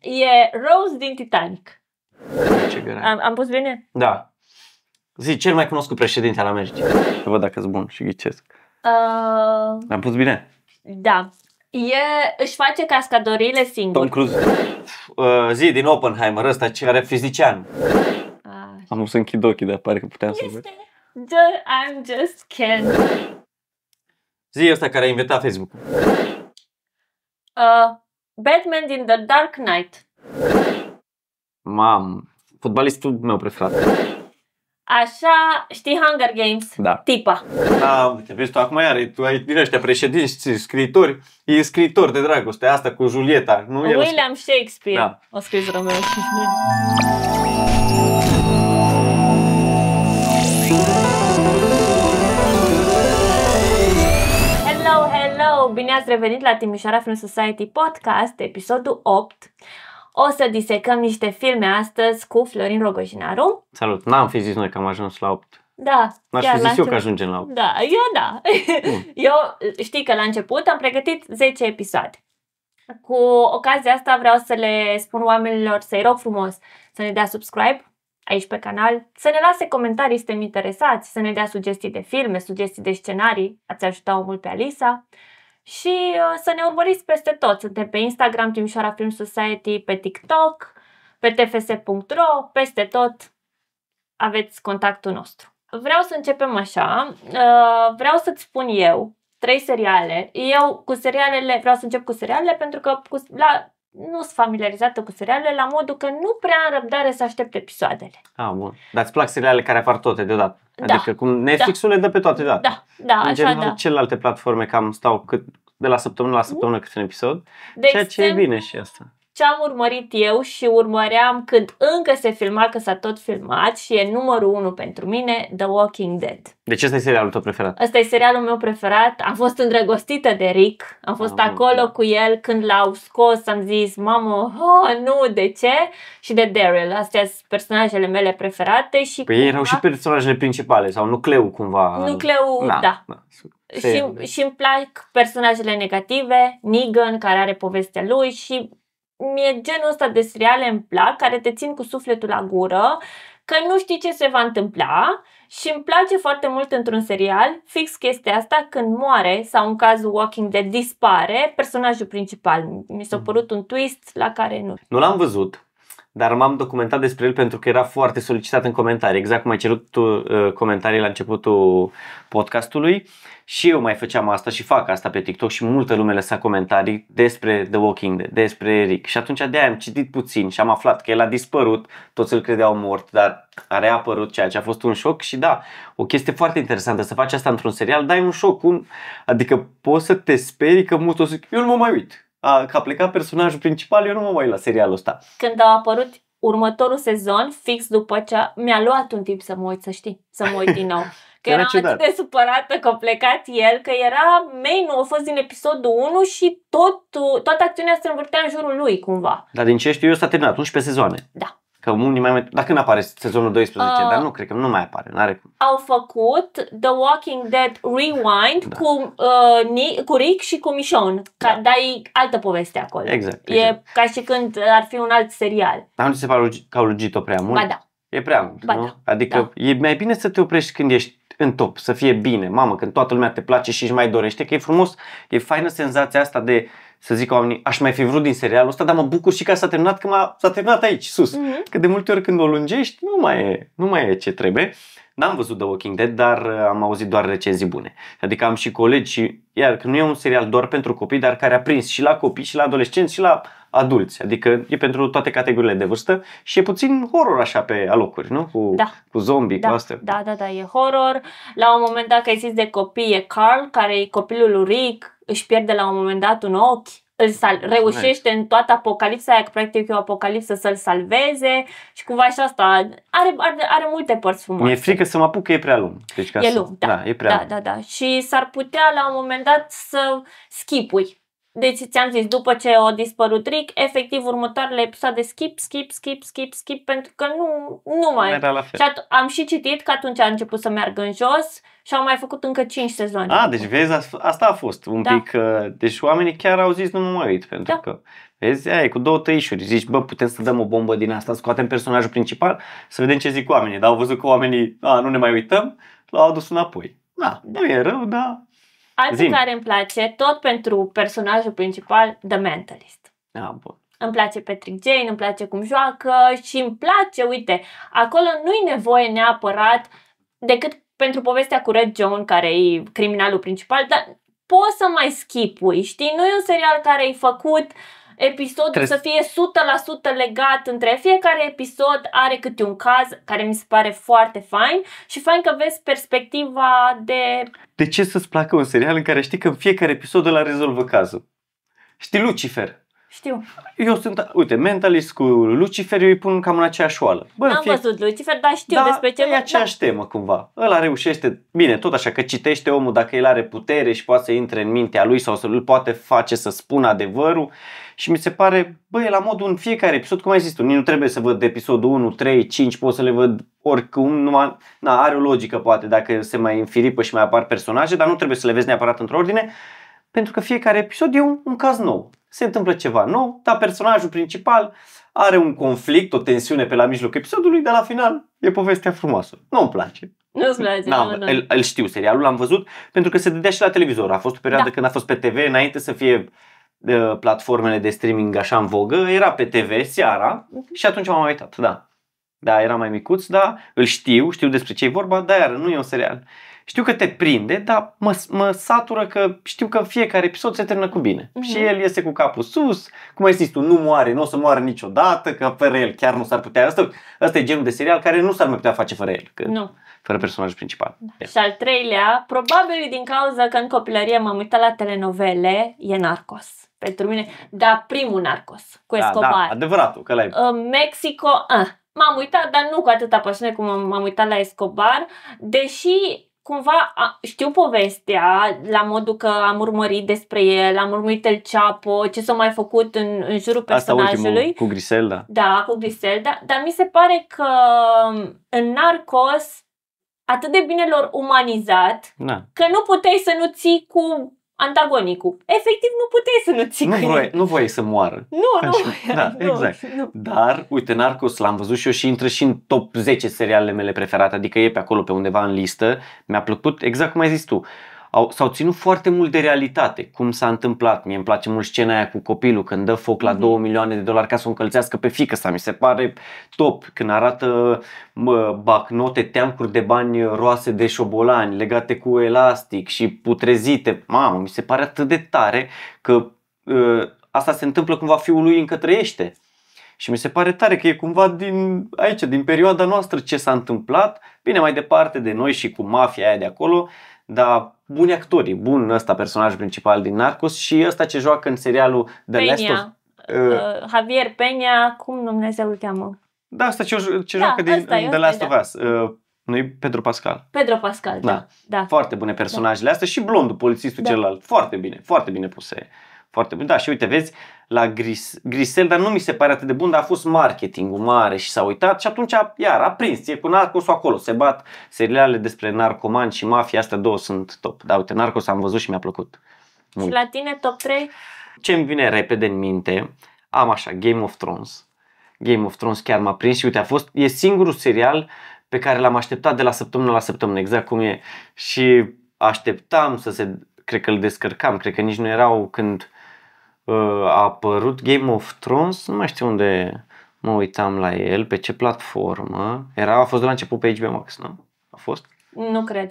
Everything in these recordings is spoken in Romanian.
E Rose din Titanic. Ce Am, am pus bine? Da. Zi, cel mai cunoscut președinte al Americii. Să văd dacă e bun și ghicesc. Uh... am pus bine? Da. E, își face cascadorile singur. Tom Cruise. Uh, zi, din Oppenheimer, ăsta ce are fizician. Uh... Am să închid ochii, dar pare că puteam este... să văd. I'm just Ken. Zi ăsta care a inventat Facebook. Uh, Batman din The Dark Knight. Mam, fotbalistul meu preferat. Așa, știi Hunger Games? Da. Tipa. Da, te vezi tu acum iar, tu ai din ăștia președinți, scriitori, e scriitor de dragoste, asta cu Julieta. Nu William el... Shakespeare. Da. O scris Romeo și Bine ați revenit la Timișoara Film Society Podcast, episodul 8. O să disecăm niște filme astăzi cu Florin Rogojinaru. Salut! N-am fi zis noi că am ajuns la 8. Da. N-aș fi zis eu că ajungem la 8. Da, eu da. Mm. eu știi că la început am pregătit 10 episoade. Cu ocazia asta vreau să le spun oamenilor să-i rog frumos să ne dea subscribe aici pe canal, să ne lase comentarii, suntem interesați, să ne dea sugestii de filme, sugestii de scenarii, ați ajutat mult pe Alisa, și uh, să ne urmăriți peste tot. Suntem pe Instagram, Timișoara Film Society, pe TikTok, pe tfs.ro, peste tot aveți contactul nostru. Vreau să începem așa. Uh, vreau să-ți spun eu trei seriale. Eu cu serialele, vreau să încep cu serialele pentru că cu, la nu sunt familiarizată cu serialele la modul că nu prea am răbdare să aștept episoadele. Ah, bun. Dar îți plac serialele care apar toate deodată? Da. Adică cum Netflix-ul da. le dă pe toate deodată. Da, da, În așa, general, da. celelalte platforme cam stau cât de la săptămână la săptămână câte un episod, de ceea exemplu, ce e bine și asta ce am urmărit eu și urmăream când încă se filma, că s-a tot filmat și e numărul unu pentru mine, The Walking Dead. ce ăsta e serialul tău preferat? Ăsta e serialul meu preferat. Am fost îndrăgostită de Rick, am fost oh, acolo da. cu el când l-au scos, am zis, mamă, oh, nu, de ce? Și de Daryl, astea sunt personajele mele preferate. Și păi cumva... erau și personajele principale sau nucleu cumva. Nucleu, da. da. da. și îmi plac personajele negative, Negan care are povestea lui și mie genul ăsta de seriale îmi plac, care te țin cu sufletul la gură, că nu știi ce se va întâmpla și îmi place foarte mult într-un serial fix chestia asta când moare sau în cazul Walking Dead dispare personajul principal. Mi s-a mm. părut un twist la care nu. Nu l-am văzut, dar m-am documentat despre el pentru că era foarte solicitat în comentarii, exact cum ai cerut tu uh, comentarii la începutul podcastului și eu mai făceam asta și fac asta pe TikTok și multă lume lăsa comentarii despre The Walking Dead, despre Eric și atunci de am citit puțin și am aflat că el a dispărut, toți îl credeau mort, dar a reapărut ceea ce a fost un șoc și da, o chestie foarte interesantă să faci asta într-un serial, dai un șoc, un... adică poți să te sperii că mult o să... eu nu mă mai uit, a, că a plecat personajul principal, eu nu mă mai la serialul ăsta. Când au apărut următorul sezon, fix după ce mi-a luat un timp să mă uit, să știi, să mă uit din nou. Că era eram atât de supărată că a plecat el, că era main a fost din episodul 1 și tot, toată acțiunea se învârtea în jurul lui, cumva. Dar din ce știu eu, s-a terminat 11 sezoane. Da. Că unii mai... Dar când apare sezonul 12? Uh, ah. Dar nu, cred că nu mai apare, n-are cum. Au făcut The Walking Dead Rewind da. cu, uh, Ni, cu Rick și cu Michonne. Da. dar e altă poveste acolo. Exact, exact. E ca și când ar fi un alt serial. Dar nu ți se pare că au lungit-o prea mult? Ba da. E prea mult, ba nu? Da. Adică da. e mai bine să te oprești când ești în top, să fie bine. Mamă, când toată lumea te place și își mai dorește, că e frumos, e faină senzația asta de să zic oamenii, aș mai fi vrut din serialul ăsta, dar mă bucur și că s-a terminat, că m-a, s-a terminat aici, sus. Mm-hmm. Că de multe ori când o lungești, nu mai e, nu mai e ce trebuie. N-am văzut The Walking Dead, dar uh, am auzit doar recenzii bune. Adică am și colegi și, iar că nu e un serial doar pentru copii, dar care a prins și la copii, și la adolescenți, și la adulți. Adică e pentru toate categoriile de vârstă și e puțin horror așa pe alocuri, nu? Cu, da. cu zombie, da. cu astea. Da, da, da, e horror. La un moment dat că ai zis de copii, e Carl, care e copilul lui Rick, își pierde la un moment dat un ochi, îl sal- reușește nice. în toată apocalipsa aia, că practic e o apocalipsă, să-l salveze și cumva și asta are, are, are multe părți frumoase. Mi-e frică să mă apuc că e prea lung. Deci ca e lung, să... da. da. e prea da, lung. da, da. Și s-ar putea la un moment dat să schipui deci ți-am zis, după ce o dispărut Rick, efectiv următoarele episoade skip, skip, skip, skip, skip, pentru că nu, nu mai... Era la fel. Și at- am și citit că atunci a început să meargă în jos și au mai făcut încă 5 sezoane. A, deci vezi, asta a fost un da. pic... Uh, deci oamenii chiar au zis nu mă mai uit, pentru da. că... Vezi, ai cu două tăișuri. Zici, bă, putem să dăm o bombă din asta, scoatem personajul principal, să vedem ce zic oamenii. Dar au văzut că oamenii, a, nu ne mai uităm, l-au adus înapoi. Da, da. nu e rău, dar Altul Zim. care îmi place, tot pentru personajul principal, The Mentalist. Ah, bun. Îmi place Patrick Jane, îmi place cum joacă și îmi place, uite, acolo nu-i nevoie neapărat decât pentru povestea cu Red John, care e criminalul principal, dar poți să mai schipui, știi? Nu e un serial care e făcut uh, episodul Crezi... să fie 100% legat între fiecare episod, are câte un caz care mi se pare foarte fain și fain că vezi perspectiva de... De ce să-ți placă un serial în care știi că în fiecare episod la rezolvă cazul? Știi Lucifer? Știu. Eu sunt, uite, mentalist cu Lucifer, eu îi pun cam în aceeași oală. Bă, N-am fie... văzut Lucifer, dar știu da, despre ce... e aceeași da. temă cumva. Ăla reușește, bine, tot așa, că citește omul dacă el are putere și poate să intre în mintea lui sau să îl poate face să spună adevărul și mi se pare, băi, la modul în fiecare episod, cum ai zis tu, nu trebuie să văd episodul 1, 3, 5, pot să le văd oricum, numai, na, are o logică poate dacă se mai înfiripă și mai apar personaje, dar nu trebuie să le vezi neapărat într-o ordine, pentru că fiecare episod e un, un caz nou. Se întâmplă ceva nou, dar personajul principal are un conflict, o tensiune pe la mijlocul episodului, dar la final e povestea frumoasă. Nu-mi place. Nu-ți place, da, îl, îl știu, serialul l-am văzut pentru că se dădea și la televizor. A fost o perioadă da. când a fost pe TV, înainte să fie Uh, platformele de streaming așa în vogă, era pe TV seara și atunci m-am uitat, da. Da, era mai micuț, da, îl știu, știu despre ce e vorba, dar iară, nu e un serial. Știu că te prinde, dar mă, mă satură că știu că fiecare episod se termină cu bine. Mm-hmm. Și el iese cu capul sus, cum ai zis tu, nu moare, nu o să moară niciodată, că fără el chiar nu s-ar putea. Asta, asta e genul de serial care nu s-ar mai putea face fără el. Că... Nu fără personaj principal. Da. Și al treilea, probabil din cauza că în copilărie m-am uitat la telenovele, e Narcos pentru mine, dar primul Narcos, cu Escobar. Da, da, adevăratul, că l ai Mexico, uh, m-am uitat, dar nu cu atâta pasiune cum m-am uitat la Escobar, deși cumva a, știu povestea la modul că am urmărit despre el, am urmărit El Chapo, ce s-a mai făcut în, în jurul personajului. Asta cu Griselda. Da, cu Griselda, dar mi se pare că um, în Narcos atât de bine lor umanizat, Na. că nu puteai să nu ții cu antagonicul. Efectiv, nu puteai să nu ții Nu vrei nu voi să moară. Nu, nu. Da, nu, exact. Nu. Dar, uite, Narcos l-am văzut și eu și intră și în top 10 serialele mele preferate, adică e pe acolo, pe undeva în listă. Mi-a plăcut exact cum ai zis tu au, s-au ținut foarte mult de realitate, cum s-a întâmplat. Mie îmi place mult scena aia cu copilul când dă foc la 2 mhm. milioane de dolari ca să o încălzească pe fică sa, mi se pare top. Când arată mă, bacnote, teancuri de bani roase de șobolani legate cu elastic și putrezite, mamă, mi se pare atât de tare că ă, asta se întâmplă cumva fiul lui încă trăiește. Și mi se pare tare că e cumva din aici, din perioada noastră ce s-a întâmplat, bine mai departe de noi și cu mafia aia de acolo, dar buni actori, bun ăsta personaj principal din Narcos și ăsta ce joacă în serialul The Peña. Last of... Uh, uh, Javier Peña, cum Dumnezeu îl cheamă? Da, asta ce, ce da, joacă din The Last of da. Us. Uh, nu Pedro Pascal. Pedro Pascal, da. da. da. Foarte bune da. personajele da. astea și blondul, polițistul da. celălalt. Foarte bine, foarte bine puse foarte bun. Da, și uite, vezi, la Gris, Grisel, dar nu mi se pare atât de bun, dar a fost marketingul mare și s-a uitat și atunci, iar, a prins, e cu Narcos acolo, se bat serialele despre narcomani și mafia, astea două sunt top. Da, uite, Narcos am văzut și mi-a plăcut. Mult. Și la tine top 3? Ce îmi vine repede în minte, am așa, Game of Thrones. Game of Thrones chiar m-a prins și uite, a fost, e singurul serial pe care l-am așteptat de la săptămână la săptămână, exact cum e. Și așteptam să se, cred că îl descărcam, cred că nici nu erau când Uh, a apărut Game of Thrones, nu mai știu unde mă uitam la el, pe ce platformă. Era, a fost de la început pe HBO Max, nu? A fost? Nu cred.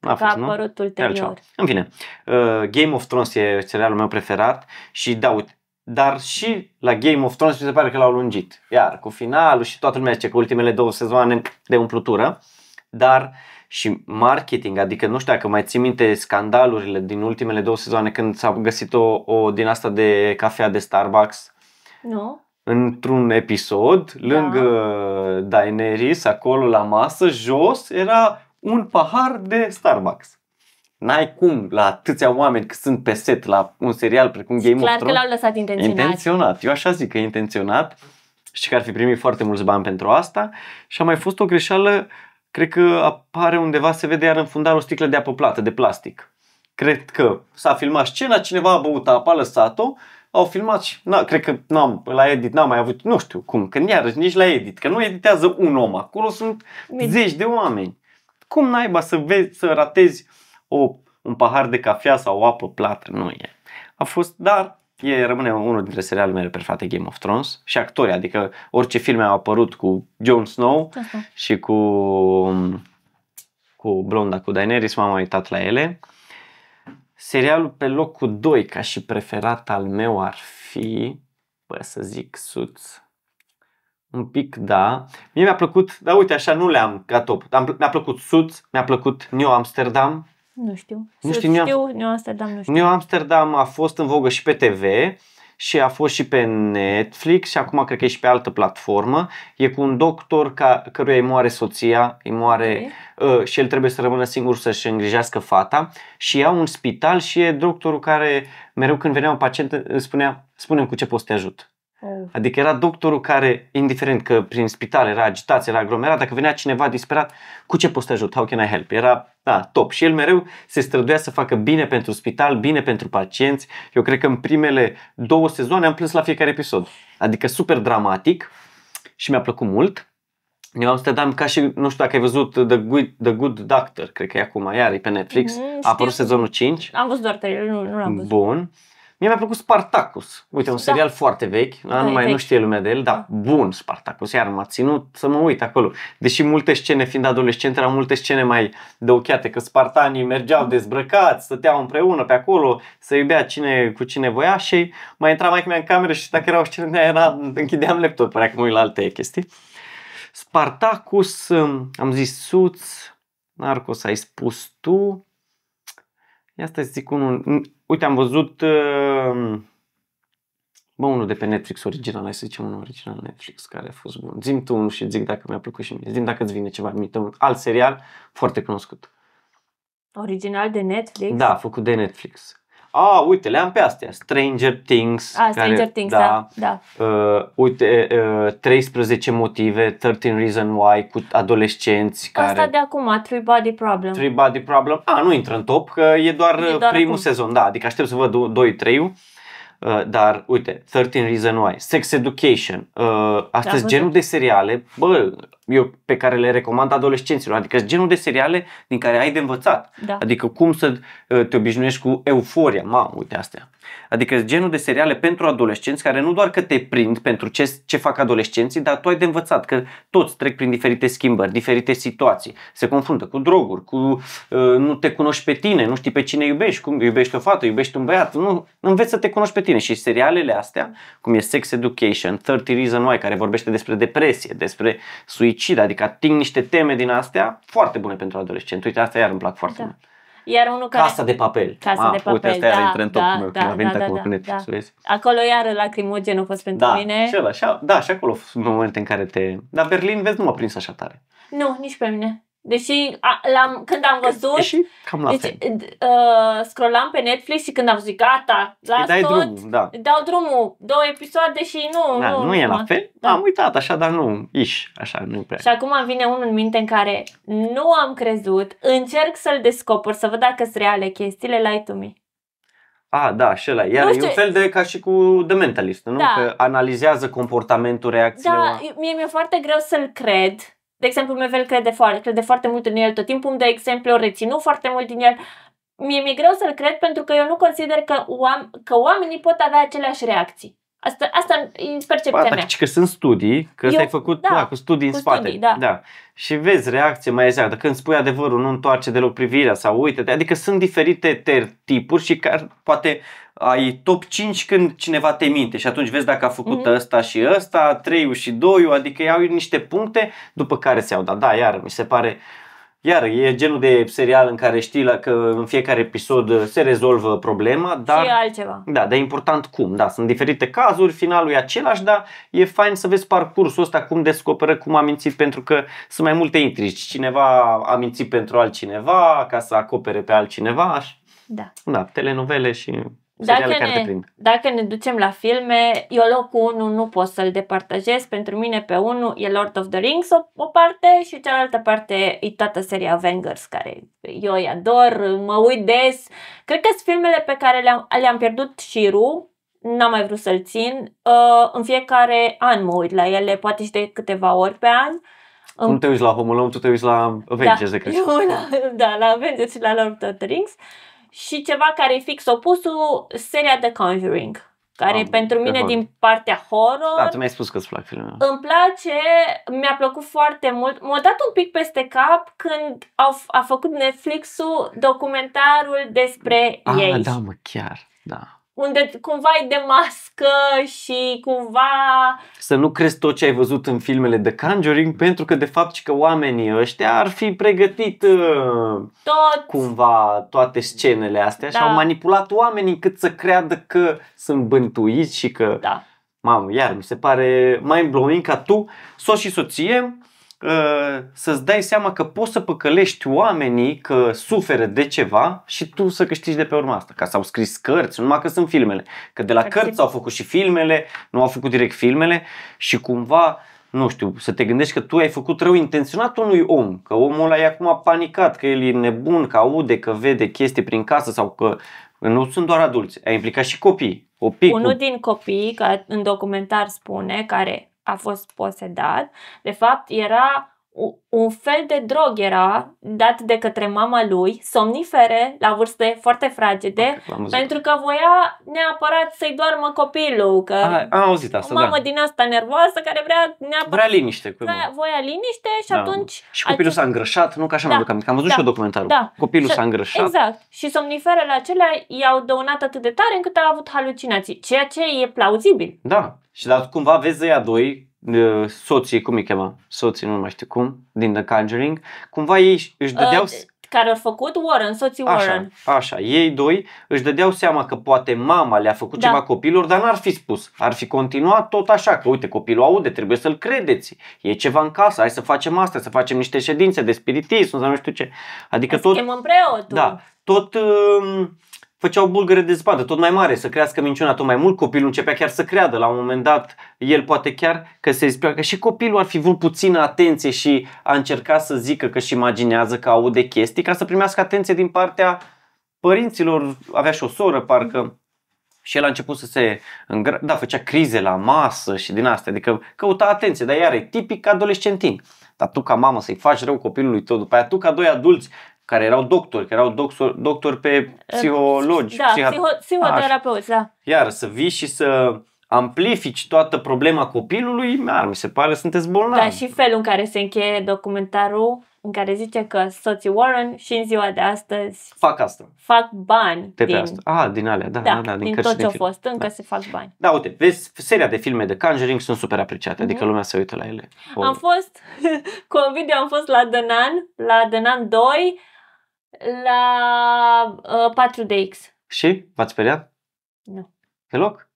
A, fost, a apărut nu? ulterior. În fine, uh, Game of Thrones e serialul meu preferat și da, uite, dar și la Game of Thrones mi se pare că l-au lungit. Iar cu finalul și toată lumea zice că ultimele două sezoane de umplutură, dar uh, și marketing, adică nu știu dacă mai ții minte scandalurile din ultimele două sezoane când s-a găsit o, o din asta de cafea de Starbucks. Nu într-un episod, lângă da. Daenerys, acolo la masă, jos, era un pahar de Starbucks. N-ai cum la atâția oameni că sunt pe set la un serial precum Game Clar of Thrones. Clar că l-au lăsat intenționat. Intenționat. Eu așa zic că intenționat și că ar fi primit foarte mulți bani pentru asta. Și a mai fost o greșeală cred că apare undeva, se vede iar în fundar o sticlă de apă plată, de plastic. Cred că s-a filmat scena, cineva a băut apa, a lăsat-o, au filmat și, na, cred că n-am, la edit n-am mai avut, nu știu cum, că iarăși nici la edit, că nu editează un om, acolo sunt Mid. zeci de oameni. Cum naiba să vezi, să ratezi o, un pahar de cafea sau o apă plată, nu e. A fost, dar E, rămâne unul dintre serialele mele preferate Game of Thrones și actorii, adică orice filme au apărut cu Jon Snow Asta. și cu um, cu Blonda, cu Daenerys, m-am uitat la ele. Serialul pe locul 2 ca și preferat al meu ar fi, bă, să zic, Suits. Un pic, da. Mie mi-a plăcut, dar uite, așa nu le-am ca top. mi-a plăcut Suits, mi-a plăcut New Amsterdam, nu știu. Nu știu, știu New Amsterdam, nu știu. New Amsterdam a fost în vogă și pe TV și a fost și pe Netflix și acum cred că e și pe altă platformă. E cu un doctor ca, căruia îi moare soția, îi moare okay. uh, și el trebuie să rămână singur să-și îngrijească fata și ia un spital și e doctorul care mereu când venea un pacient spunea, spune cu ce poți să te ajut. Oh. Adică era doctorul care, indiferent că prin spital era agitație, era aglomerat, dacă venea cineva disperat, cu ce poți să ajut? How can I help? Era da, top. Și el mereu se străduia să facă bine pentru spital, bine pentru pacienți. Eu cred că în primele două sezoane am plâns la fiecare episod. Adică super dramatic și mi-a plăcut mult. am Amsterdam, ca și, nu știu dacă ai văzut The Good, The Good Doctor, cred că e acum, iar e pe Netflix, mm, a apărut sezonul 5. Am văzut doar trei, nu, nu l-am văzut. Bun. Mie mi-a plăcut Spartacus. Uite, un da. serial foarte vechi, da, nu mai vechi. nu știe lumea de el, dar da. bun Spartacus. Iar m-a ținut să mă uit acolo. Deși multe scene, fiind adolescent, erau multe scene mai dăucheate, că spartanii mergeau da. dezbrăcați, stăteau împreună pe acolo, să iubea cine cu cine voia și mai intra mai mea în cameră și dacă erau scene de era, închideam laptop, părea că mă uit la alte chestii. Spartacus, um, am zis Suț, Narcos ai spus tu, Asta zic unul, Uite, am văzut uh, Bă, unul de pe Netflix original, hai să zicem unul original Netflix care a fost bun. Zim tu unul și zic dacă mi-a plăcut și mie. Zim dacă îți vine ceva Mi-am mi-e Un alt serial foarte cunoscut. Original de Netflix? Da, făcut de Netflix a, uite, le-am pe astea, Stranger Things. A, Stranger care, Things, da. da. da. Uh, uite, uh, 13 motive, 13 Reason Why cu adolescenți. Asta care... de acum, Three Body Problem. Three Body Problem, a, nu intră în top, că e doar, e doar primul acum. sezon, da, adică aștept să văd 2-3-ul. Uh, dar uite, 13 Reason Why, Sex Education, uh, astăzi genul de seriale, bă, eu pe care le recomand adolescenților. Adică genul de seriale din care ai de învățat. Da. Adică cum să uh, te obișnuiești cu euforia. Mamă, uite astea. Adică genul de seriale pentru adolescenți care nu doar că te prind pentru ce, ce fac adolescenții, dar tu ai de învățat că toți trec prin diferite schimbări, diferite situații. Se confruntă cu droguri, cu uh, nu te cunoști pe tine, nu știi pe cine iubești, cum iubești o fată, iubești un băiat. Nu, înveți să te cunoști pe tine. Și serialele astea, cum e Sex Education, 30 reasons Why, care vorbește despre depresie, despre suicid, suicid, adică ating niște teme din astea foarte bune pentru adolescent. Uite, asta iar îmi plac foarte da. mult. Iar unul care... Casa de papel. Casa ah, de papel, uite, asta da, iar în top da, meu, da, da, venit da, da, cu Netflix, da. Vezi? Acolo iar lacrimogenul a fost pentru da, mine. Și ăla, și, da, și acolo sunt momente în care te... Dar Berlin, vezi, nu m-a prins așa tare. Nu, nici pe mine. Deși a, l-am, când am văzut, e și cam la deci, fel. Uh, scrollam pe Netflix și când am zis gata, las dai tot, drumul, da. dau drumul, două episoade și nu. Da, nu, nu e la fel, da. am uitat așa, dar nu, iș, așa, nu prea. Și acum vine unul în minte în care nu am crezut, încerc să-l descopăr să văd dacă sunt reale chestiile, la to Me. A, da, și ăla. Iar e un fel de ca și cu The Mentalist, nu? Da. Că analizează comportamentul, reacțiile. Da, mie mi-e foarte greu să-l cred de exemplu, Mevel crede foarte, crede foarte mult în el tot timpul, de exemplu, reținu foarte mult din el. Mie mi-e greu să-l cred pentru că eu nu consider că, oam- că oamenii pot avea aceleași reacții. Asta, asta e percepția ba, mea. Că sunt studii, că Eu, ai făcut da, da, cu studii cu în spate. Studii, da. Da. Și vezi reacție mai exactă. Când spui adevărul, nu întoarce deloc privirea sau uite Adică sunt diferite ter tipuri și care poate ai top 5 când cineva te minte și atunci vezi dacă a făcut mm-hmm. ăsta și ăsta, 3 și 2 adică iau niște puncte după care se iau. Da, da, iar mi se pare iar e genul de serial în care știi la că în fiecare episod se rezolvă problema, dar și altceva. Da, dar e important cum. Da, sunt diferite cazuri, finalul e același, dar e fain să vezi parcursul ăsta cum descoperă cum a mințit pentru că sunt mai multe intrigi Cineva a mințit pentru altcineva, ca să acopere pe altcineva. Da. Da, telenovele și dacă ne, dacă ne ducem la filme, eu locul 1 nu pot să-l departajez. Pentru mine pe 1 e Lord of the Rings o, o parte și cealaltă parte e toată seria Avengers, care eu îi ador, mă uit des. Cred că sunt filmele pe care le-am, le-am pierdut ru, n-am mai vrut să-l țin. Uh, în fiecare an mă uit la ele, poate și de câteva ori pe an. Um, nu te uiți la Home Alone, tu te uiți la Avengers, da, de Crăciun. Da, la Avengers și la Lord of the Rings. Uh, și ceva care e fix opusul, seria The Conjuring care Am, e pentru mine din partea horror. Da, tu mi-ai spus că îți plac filmele. Îmi place, mi-a plăcut foarte mult. M-a dat un pic peste cap când au, a făcut Netflix-ul documentarul despre ah, ei. da, mă, chiar, da unde cumva e de mască și cumva... Să nu crezi tot ce ai văzut în filmele de Conjuring, pentru că de fapt și că oamenii ăștia ar fi pregătit uh, tot. cumva toate scenele astea da. și au manipulat oamenii cât să creadă că sunt bântuiți și că... Da. Mamă, iar mi se pare mai blowing ca tu, soț și soție, să-ți dai seama că poți să păcălești oamenii că suferă de ceva și tu să câștigi de pe urma asta. Ca s-au scris cărți, numai că sunt filmele. Că de la Acțiune. cărți au făcut și filmele, nu au făcut direct filmele și cumva nu știu, să te gândești că tu ai făcut rău intenționat unui om, că omul ăla e acum panicat, că el e nebun, că aude, că vede chestii prin casă sau că nu sunt doar adulți, ai implicat și copii. copii Unul cu... din copii, ca în documentar spune, care a fost posedat, de fapt era un fel de drog era dat de către mama lui, somnifere, la vârste foarte fragede, okay, pentru că voia neapărat să-i doarmă copilul. Că A, am auzit asta, o mamă da. din asta nervoasă care vrea neapărat... Vrea liniște. Cum? Voia, liniște și da. atunci... Și copilul s-a îngrășat, nu? Că așa da. mă duc am, am văzut da. și eu documentarul. Da. Copilul și, s-a îngrășat. Exact. Și somniferele acelea i-au dăunat atât de tare încât a avut halucinații, ceea ce e plauzibil. Da. Și dar cumva vezi ăia doi Ă, soții, cum îi chema? Soții, nu mai știu cum, din The Conjuring. Cumva ei își ă, dădeau... Uh, care au făcut Warren, soții Warren. Așa, așa, ei doi își dădeau seama că poate mama le-a făcut da. ceva copilor, dar n-ar fi spus. Ar fi continuat tot așa, că uite, copilul aude, trebuie să-l credeți. E ceva în casă, hai să facem asta, să facem niște ședințe de spiritism sau nu știu ce. Adică tot... Chemăm preotul. Da, tot... Uh, făceau bulgăre de zbadă tot mai mare, să crească minciuna tot mai mult, copilul începea chiar să creadă, la un moment dat el poate chiar că se zicea că și copilul ar fi vrut puțină atenție și a încercat să zică că și imaginează că aude chestii ca să primească atenție din partea părinților, avea și o soră parcă și el a început să se îngra... da, făcea crize la masă și din astea, adică căuta atenție, dar iar e tipic adolescentin. Dar tu ca mamă să-i faci rău copilului tău, după aia tu ca doi adulți care erau doctori, care erau doctori, doctori pe psihologi, da, psiho- psihoterapeuți, da. Iar să vii și să amplifici toată problema copilului, ar, mi se pare sunteți bolnavi. Da, și felul în care se încheie documentarul în care zice că soții Warren și în ziua de astăzi fac asta. Fac bani. De din... asta. Ah, din alea, da, da, da, da din, din tot ce a fost, încă da. se fac bani. Da, uite, vezi, seria de filme de Conjuring sunt super apreciate, mm-hmm. adică mhm. lumea se uită la ele. O... Am fost, cu un video am fost la denan, la denan 2, la uh, 4DX. Și? V-ați speriat? Nu. Deloc?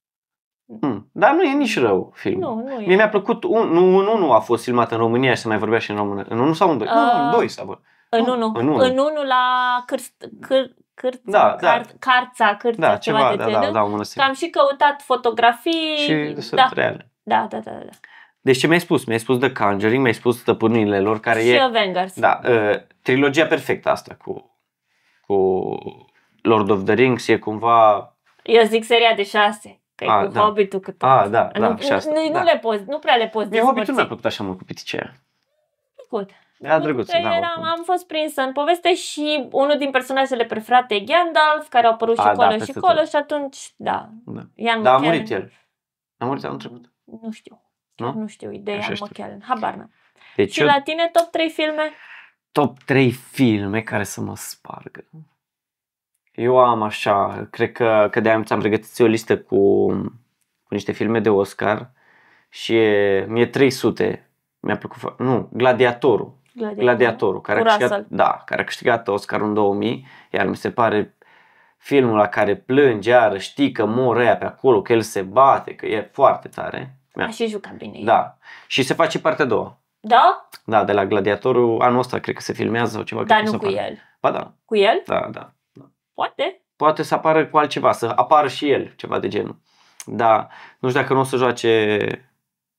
Hmm. Dar nu e nici rău filmul. Nu, nu e. Mie mi-a plăcut, un, nu, unul nu a fost filmat în România și se mai vorbea și în română. În unul sau în doi? Uh, nu, în uh, doi s-a vorbit. În unul. În unul unu unu la cârst, câr, Cârța, da, da, car, da. carța, cârța, da, ceva, ceva de da, da genul. Da, da, da, am și căutat fotografii. Și da. reale. Da, da, da, da. da. Deci ce mi-ai spus? Mi-ai spus The Conjuring, mi-ai spus Stăpânile lor, care și e... Și Avengers. Da, uh, trilogia perfectă asta cu, cu Lord of the Rings e cumva... Eu zic seria de șase. Că A, ah, cu da. Hobbitul că tot. A, ah, da, da, nu, și asta, nu, da. nu, le poți, nu prea le poți Mie hobbit nu mi-a plăcut așa mult cu piticea. Plăcut. Era drăguț, da. Eram, am fost prinsă în poveste și unul din personajele preferate e Gandalf, care au apărut ah, și A, colo da, și colo tot. și atunci, da. da. Dar a murit el. A murit anul trecut. Nu știu nu? Nu știu, ideea Așa McKellen, habar n-am. Deci și eu... la tine top 3 filme? Top 3 filme care să mă spargă. Eu am așa, cred că, că de-aia ți-am pregătit o listă cu, cu niște filme de Oscar și e, mie 300 mi-a plăcut, nu, Gladiatorul. Gladiatorul, Gladiatorul care, a câștigat, da, care a câștigat Oscarul în 2000, iar mi se pare filmul la care plânge, iar știi că mor aia pe acolo, că el se bate, că e foarte tare. Da. A și jucat bine. Da. Și se face partea a doua. Da? Da, de la Gladiatorul. Anul ăsta cred că se filmează sau ceva. Dar nu cu el. Ba da. Cu el? Da, da. Poate. Poate să apară cu altceva, să apară și el, ceva de genul. Da, nu știu dacă nu o să joace,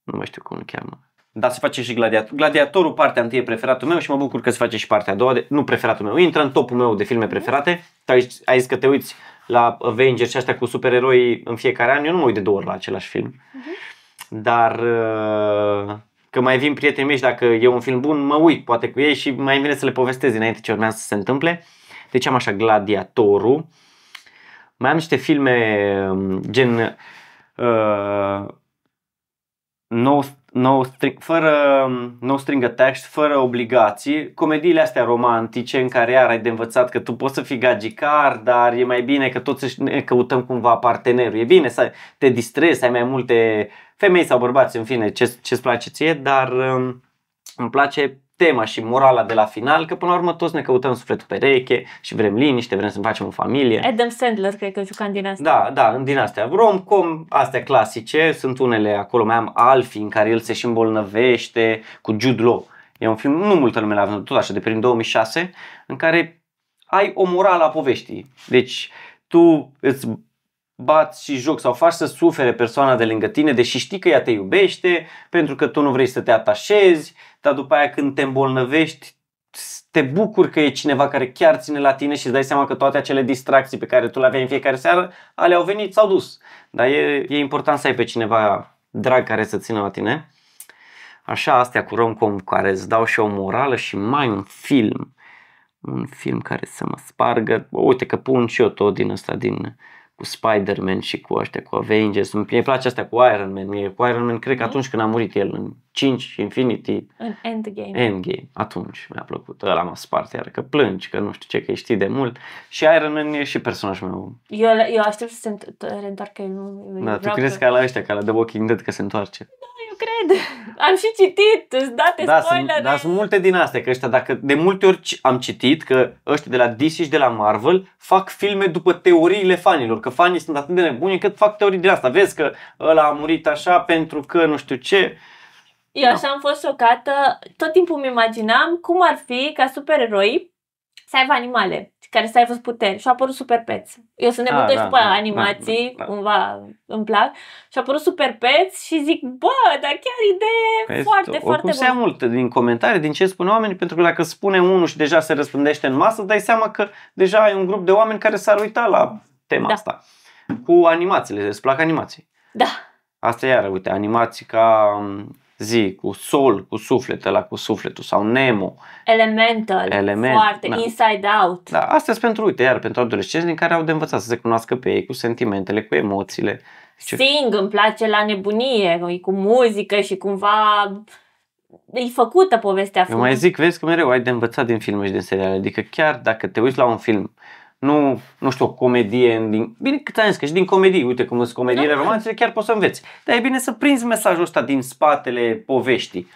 nu mai știu cum îl cheamă. Dar se face și Gladiator. Gladiatorul, partea întâi, e preferatul meu și mă bucur că se face și partea a doua. De, nu preferatul meu, intră în topul meu de filme preferate. Mm-hmm. Ai, ai zis că te uiți la Avengers și astea cu supereroi în fiecare an. Eu nu mă uit de două ori la același film. Uh-huh dar uh, că mai vin prietenii mei și dacă e un film bun, mă uit poate cu ei și mai vine să le povestez înainte ce urmează să se întâmple. Deci am așa Gladiatorul. Mai am niște filme um, gen uh, no string, fără no string attached, fără obligații, comediile astea romantice în care iar ai de învățat că tu poți să fii gagicar, dar e mai bine că toți ne căutăm cumva partenerul. E bine să te distrezi, să ai mai multe femei sau bărbați, în fine, ce, ce-ți place ție, dar um, îmi place tema și morala de la final, că până la urmă toți ne căutăm sufletul pereche și vrem liniște, vrem să facem o familie. Adam Sandler, cred că juca în din Da, da, din astea. Rom-com, astea clasice, sunt unele acolo, mai am Alfi, în care el se și îmbolnăvește cu Jude Law. E un film, nu multă lume l-a văzut, tot așa, de prin 2006, în care ai o morală a poveștii. Deci, tu îți bați și joc sau faci să sufere persoana de lângă tine, deși știi că ea te iubește, pentru că tu nu vrei să te atașezi, dar după aia când te îmbolnăvești, te bucuri că e cineva care chiar ține la tine și îți dai seama că toate acele distracții pe care tu le aveai în fiecare seară, ale au venit, s-au dus. Dar e, e important să ai pe cineva drag care să țină la tine. Așa, astea cu romcom care îți dau și o morală și mai un film. Un film care să mă spargă. Uite că pun și eu tot din ăsta, din cu Spider-Man și cu ăștia, cu Avengers. Îmi place asta cu Iron Man. E cu Iron Man, cred că mhm. atunci când a murit el în 5, Infinity. În Endgame. Endgame. Atunci mi-a plăcut. Ăla m-a spart iar că plângi, că nu știu ce, că știi de mult. Și Iron Man e și personajul meu. Eu, eu aștept să se reîntoarcă. Da, tu crezi că la ăștia, ca la The Walking Dead, că se întoarce. Da nu cred. Am și citit, îți date da, spoilere. Sunt, dar sunt multe din astea, că ăștia, dacă de multe ori am citit că ăștia de la DC și de la Marvel fac filme după teoriile fanilor, că fanii sunt atât de nebuni încât fac teorii din asta. Vezi că ăla a murit așa pentru că nu știu ce. Eu așa am fost șocată, tot timpul îmi imaginam cum ar fi ca supereroi să aibă animale care să aibă puteri și a apărut Super Pets. Eu sunt nebun de ah, da, pe da, da, animații, da, da, cumva îmi plac. Și a apărut Super Pets și zic, bă, dar chiar idee Vezi, păi, foarte, foarte bună. mult din comentarii, din ce spun oamenii, pentru că dacă spune unul și deja se răspândește în masă, dai seama că deja ai un grup de oameni care s-ar uita la tema da. asta. Cu animațiile, îți plac animații. Da. Asta iară, uite, animații ca zi, cu sol, cu suflet, la cu sufletul sau Nemo. Elemental, Element, foarte, da. inside out. Da, astea sunt pentru, uite, iar pentru adolescenți din care au de învățat să se cunoască pe ei cu sentimentele, cu emoțiile. Sing, îmi place la nebunie, cu muzică și cumva e făcută povestea. Eu mai zic, vezi că mereu ai de învățat din filme și din seriale, adică chiar dacă te uiți la un film nu, nu știu, o comedie. Din... Bine, cât ai că și din comedii, uite cum sunt comediile da. romantice, chiar poți să înveți. Dar e bine să prinzi mesajul ăsta din spatele poveștii.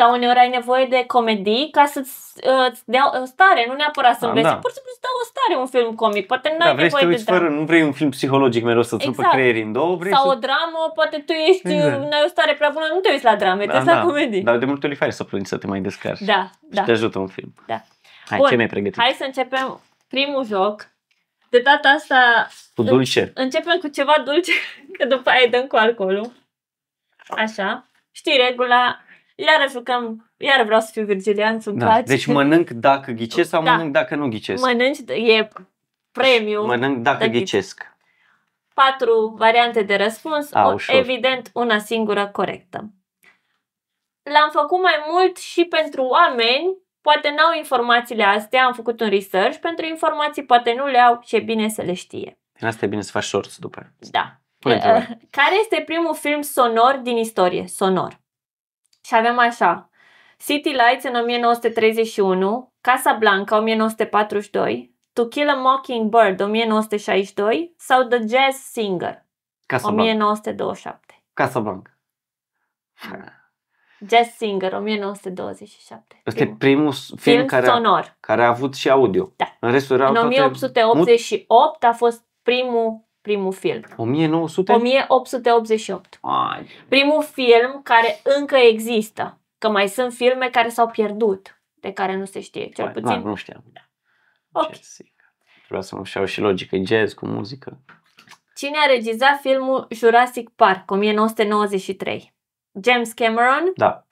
Dar uneori ai nevoie de comedii ca să-ți uh, dea o stare, nu neapărat să înveți, da. pur și simplu să dea o stare un film comic. Poate n-ai da, vrei nevoie să te de fără, nu vrei un film psihologic mereu să-ți exact. creierii în două. Vrei Sau să... o dramă, poate tu ești, exact. n-ai o stare prea bună, nu te uiți la drame, da, te uiți da. la comedii. Dar de multe ori faci să plângi să te mai descarci. Da, da. te ajută un film. Da. Hai, Bun, ce mi-ai pregătit? Hai să începem primul joc de data asta... Cu dulce. Începem cu ceva dulce, că după aia dăm cu alcoolul. Așa. Știi regula. Iară jucăm, Iar vreau să fiu Virgilian, să da. place. Deci mănânc dacă ghicesc sau da. mănânc dacă nu ghicesc? Mănânci, e premiu. Mănânc dacă, dacă ghicesc. Patru variante de răspuns, A, o, evident una singură corectă. L-am făcut mai mult și pentru oameni Poate n-au informațiile astea, am făcut un research pentru informații, poate nu le au și e bine să le știe. Din asta e bine să faci shorts după. Da. Pune eh, Care este primul film sonor din istorie? Sonor. Și avem așa, City Lights în 1931, Casa Blanca 1942, To Kill a Mockingbird 1962 sau The Jazz Singer Casa 1927. Blanca. Jazz Singer, 1927. Ăsta e primul film, film care, sonor. A, care a avut și audio. Da. În restul erau În 1888 toate... a fost primul primul film. 1900? 1888. Ai. Primul film care încă există. Că mai sunt filme care s-au pierdut, de care nu se știe, cel Ai, puțin. Da, nu știam. Da. Okay. Vreau să mă știu și logică jazz cu muzică. Cine a regizat filmul Jurassic Park, 1993? James Cameron, da.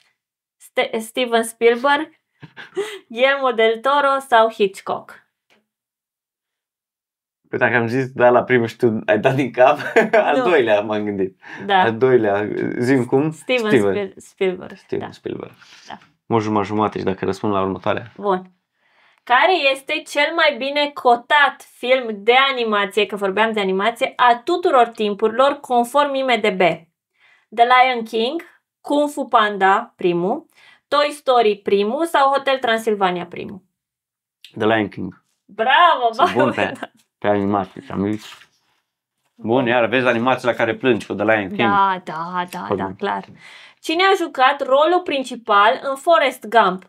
St- Steven Spielberg, Guillermo del Toro sau Hitchcock? Păi dacă am zis da la primul și tu ai dat din cap, al nu. doilea m-am gândit. Da. Al doilea, zim cum? Steven, Steven. Spielberg. Steven da. Spielberg. Da. Mă jumătate jumate și dacă răspund la următoarea. Bun. Care este cel mai bine cotat film de animație, că vorbeam de animație, a tuturor timpurilor conform IMDB? The Lion King, Kung Fu Panda primul, Toy Story primul sau Hotel Transilvania primul? The Lion King. Bravo, Sunt bun pe, pe animații. Am Bun, iar vezi animații la care plângi cu The Lion King. Da, da, da, da, clar. Cine a jucat rolul principal în Forrest Gump?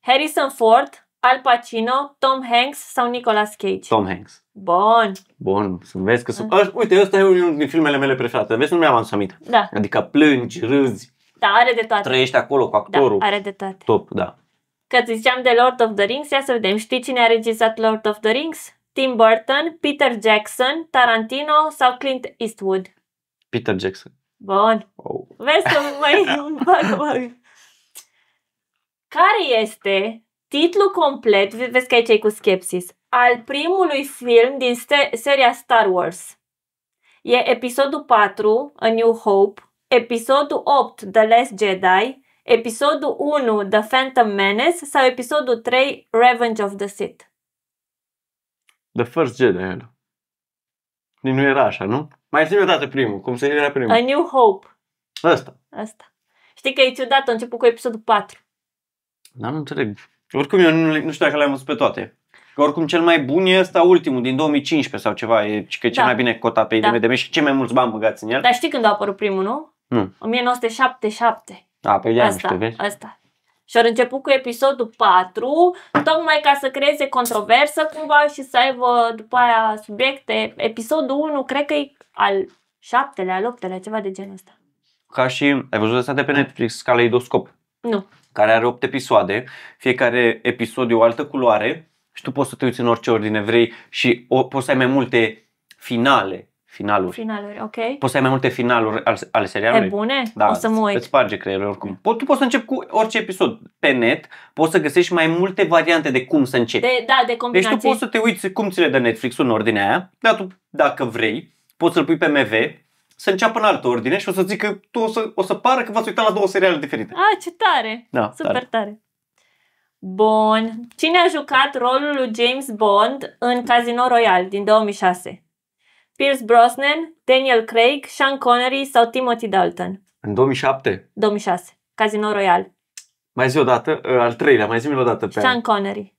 Harrison Ford, al Pacino, Tom Hanks sau Nicolas Cage? Tom Hanks. Bun. Bun, să vezi că sunt... Uh-huh. Uite, ăsta e unul din filmele mele preferate. Vezi, nu mi-am adus aminte. Da. Adică plângi, râzi. Da, are de toate. Trăiești acolo cu da, actorul. Da, are de toate. Top, da. Că ziceam de Lord of the Rings, ia să vedem. Știi cine a regizat Lord of the Rings? Tim Burton, Peter Jackson, Tarantino sau Clint Eastwood? Peter Jackson. Bun. Oh. Vezi că mai... Care este Titlul complet, vezi că aici e cu skepsis, al primului film din st- seria Star Wars. E episodul 4, A New Hope, episodul 8, The Last Jedi, episodul 1, The Phantom Menace sau episodul 3, Revenge of the Sith. The First Jedi ăla. Nici nu era așa, nu? Mai zi o dată primul, cum se era primul. A New Hope. Asta. Asta. Știi că e ciudat, a început cu episodul 4. Dar nu înțeleg oricum eu nu, nu știu dacă le-am văzut pe toate. Că oricum cel mai bun e ăsta ultimul, din 2015 sau ceva, e, că e cel da. mai bine cotat pe da. IMDB și cei mai mulți bani băgați în el. Dar știi când a apărut primul, nu? Nu. 1977. A, pe păi asta, știu, vezi? Asta. Și au început cu episodul 4, tocmai ca să creeze controversă cumva și să aibă după aia subiecte. Episodul 1 cred că e al șaptelea, al optelea, ceva de genul ăsta. Ca și, ai văzut asta de pe Netflix, Caleidoscop? Nu care are 8 episoade, fiecare episod e o altă culoare și tu poți să te uiți în orice ordine vrei și o, poți să ai mai multe finale finaluri. Finaluri, ok. Poți să ai mai multe finaluri ale, ale serialului. E bune? Da, o să mă uit. Îți sparge creierul oricum. Po- tu poți să începi cu orice episod pe net, poți să găsești mai multe variante de cum să începi. De, da, de combinații. Deci tu poți să te uiți cum ți le dă Netflix în ordinea aia, dar tu, dacă vrei, poți să-l pui pe MV, să înceapă în altă ordine și o să zic că tu o să, o să pară că v-ați uitat la două seriale diferite. A, ah, ce tare! Da, Super tare. tare. Bun. Cine a jucat rolul lui James Bond în Casino Royale din 2006? Pierce Brosnan, Daniel Craig, Sean Connery sau Timothy Dalton? În 2007? 2006. Casino Royale. Mai zi o dată, ă, al treilea, mai zi o dată pe Sean Connery,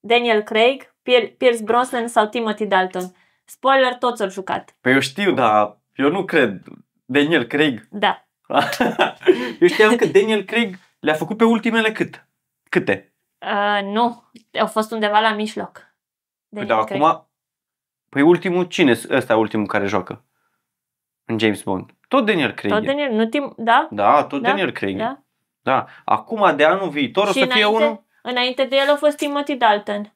Daniel Craig, Pierce Brosnan sau Timothy Dalton. Spoiler, toți au jucat. Păi eu știu, dar eu nu cred. Daniel Craig? Da. Eu știam că Daniel Craig le-a făcut pe ultimele cât? Câte? Uh, nu, au fost undeva la mijloc. păi, da, acum... Păi ultimul cine? Ăsta ultimul care joacă în James Bond. Tot Daniel Craig. Tot Daniel, nu tim, da? Da, tot da? Daniel Craig. Da? da. Acum de anul viitor și o să înainte, fie unul... Înainte de el a fost Timothy Dalton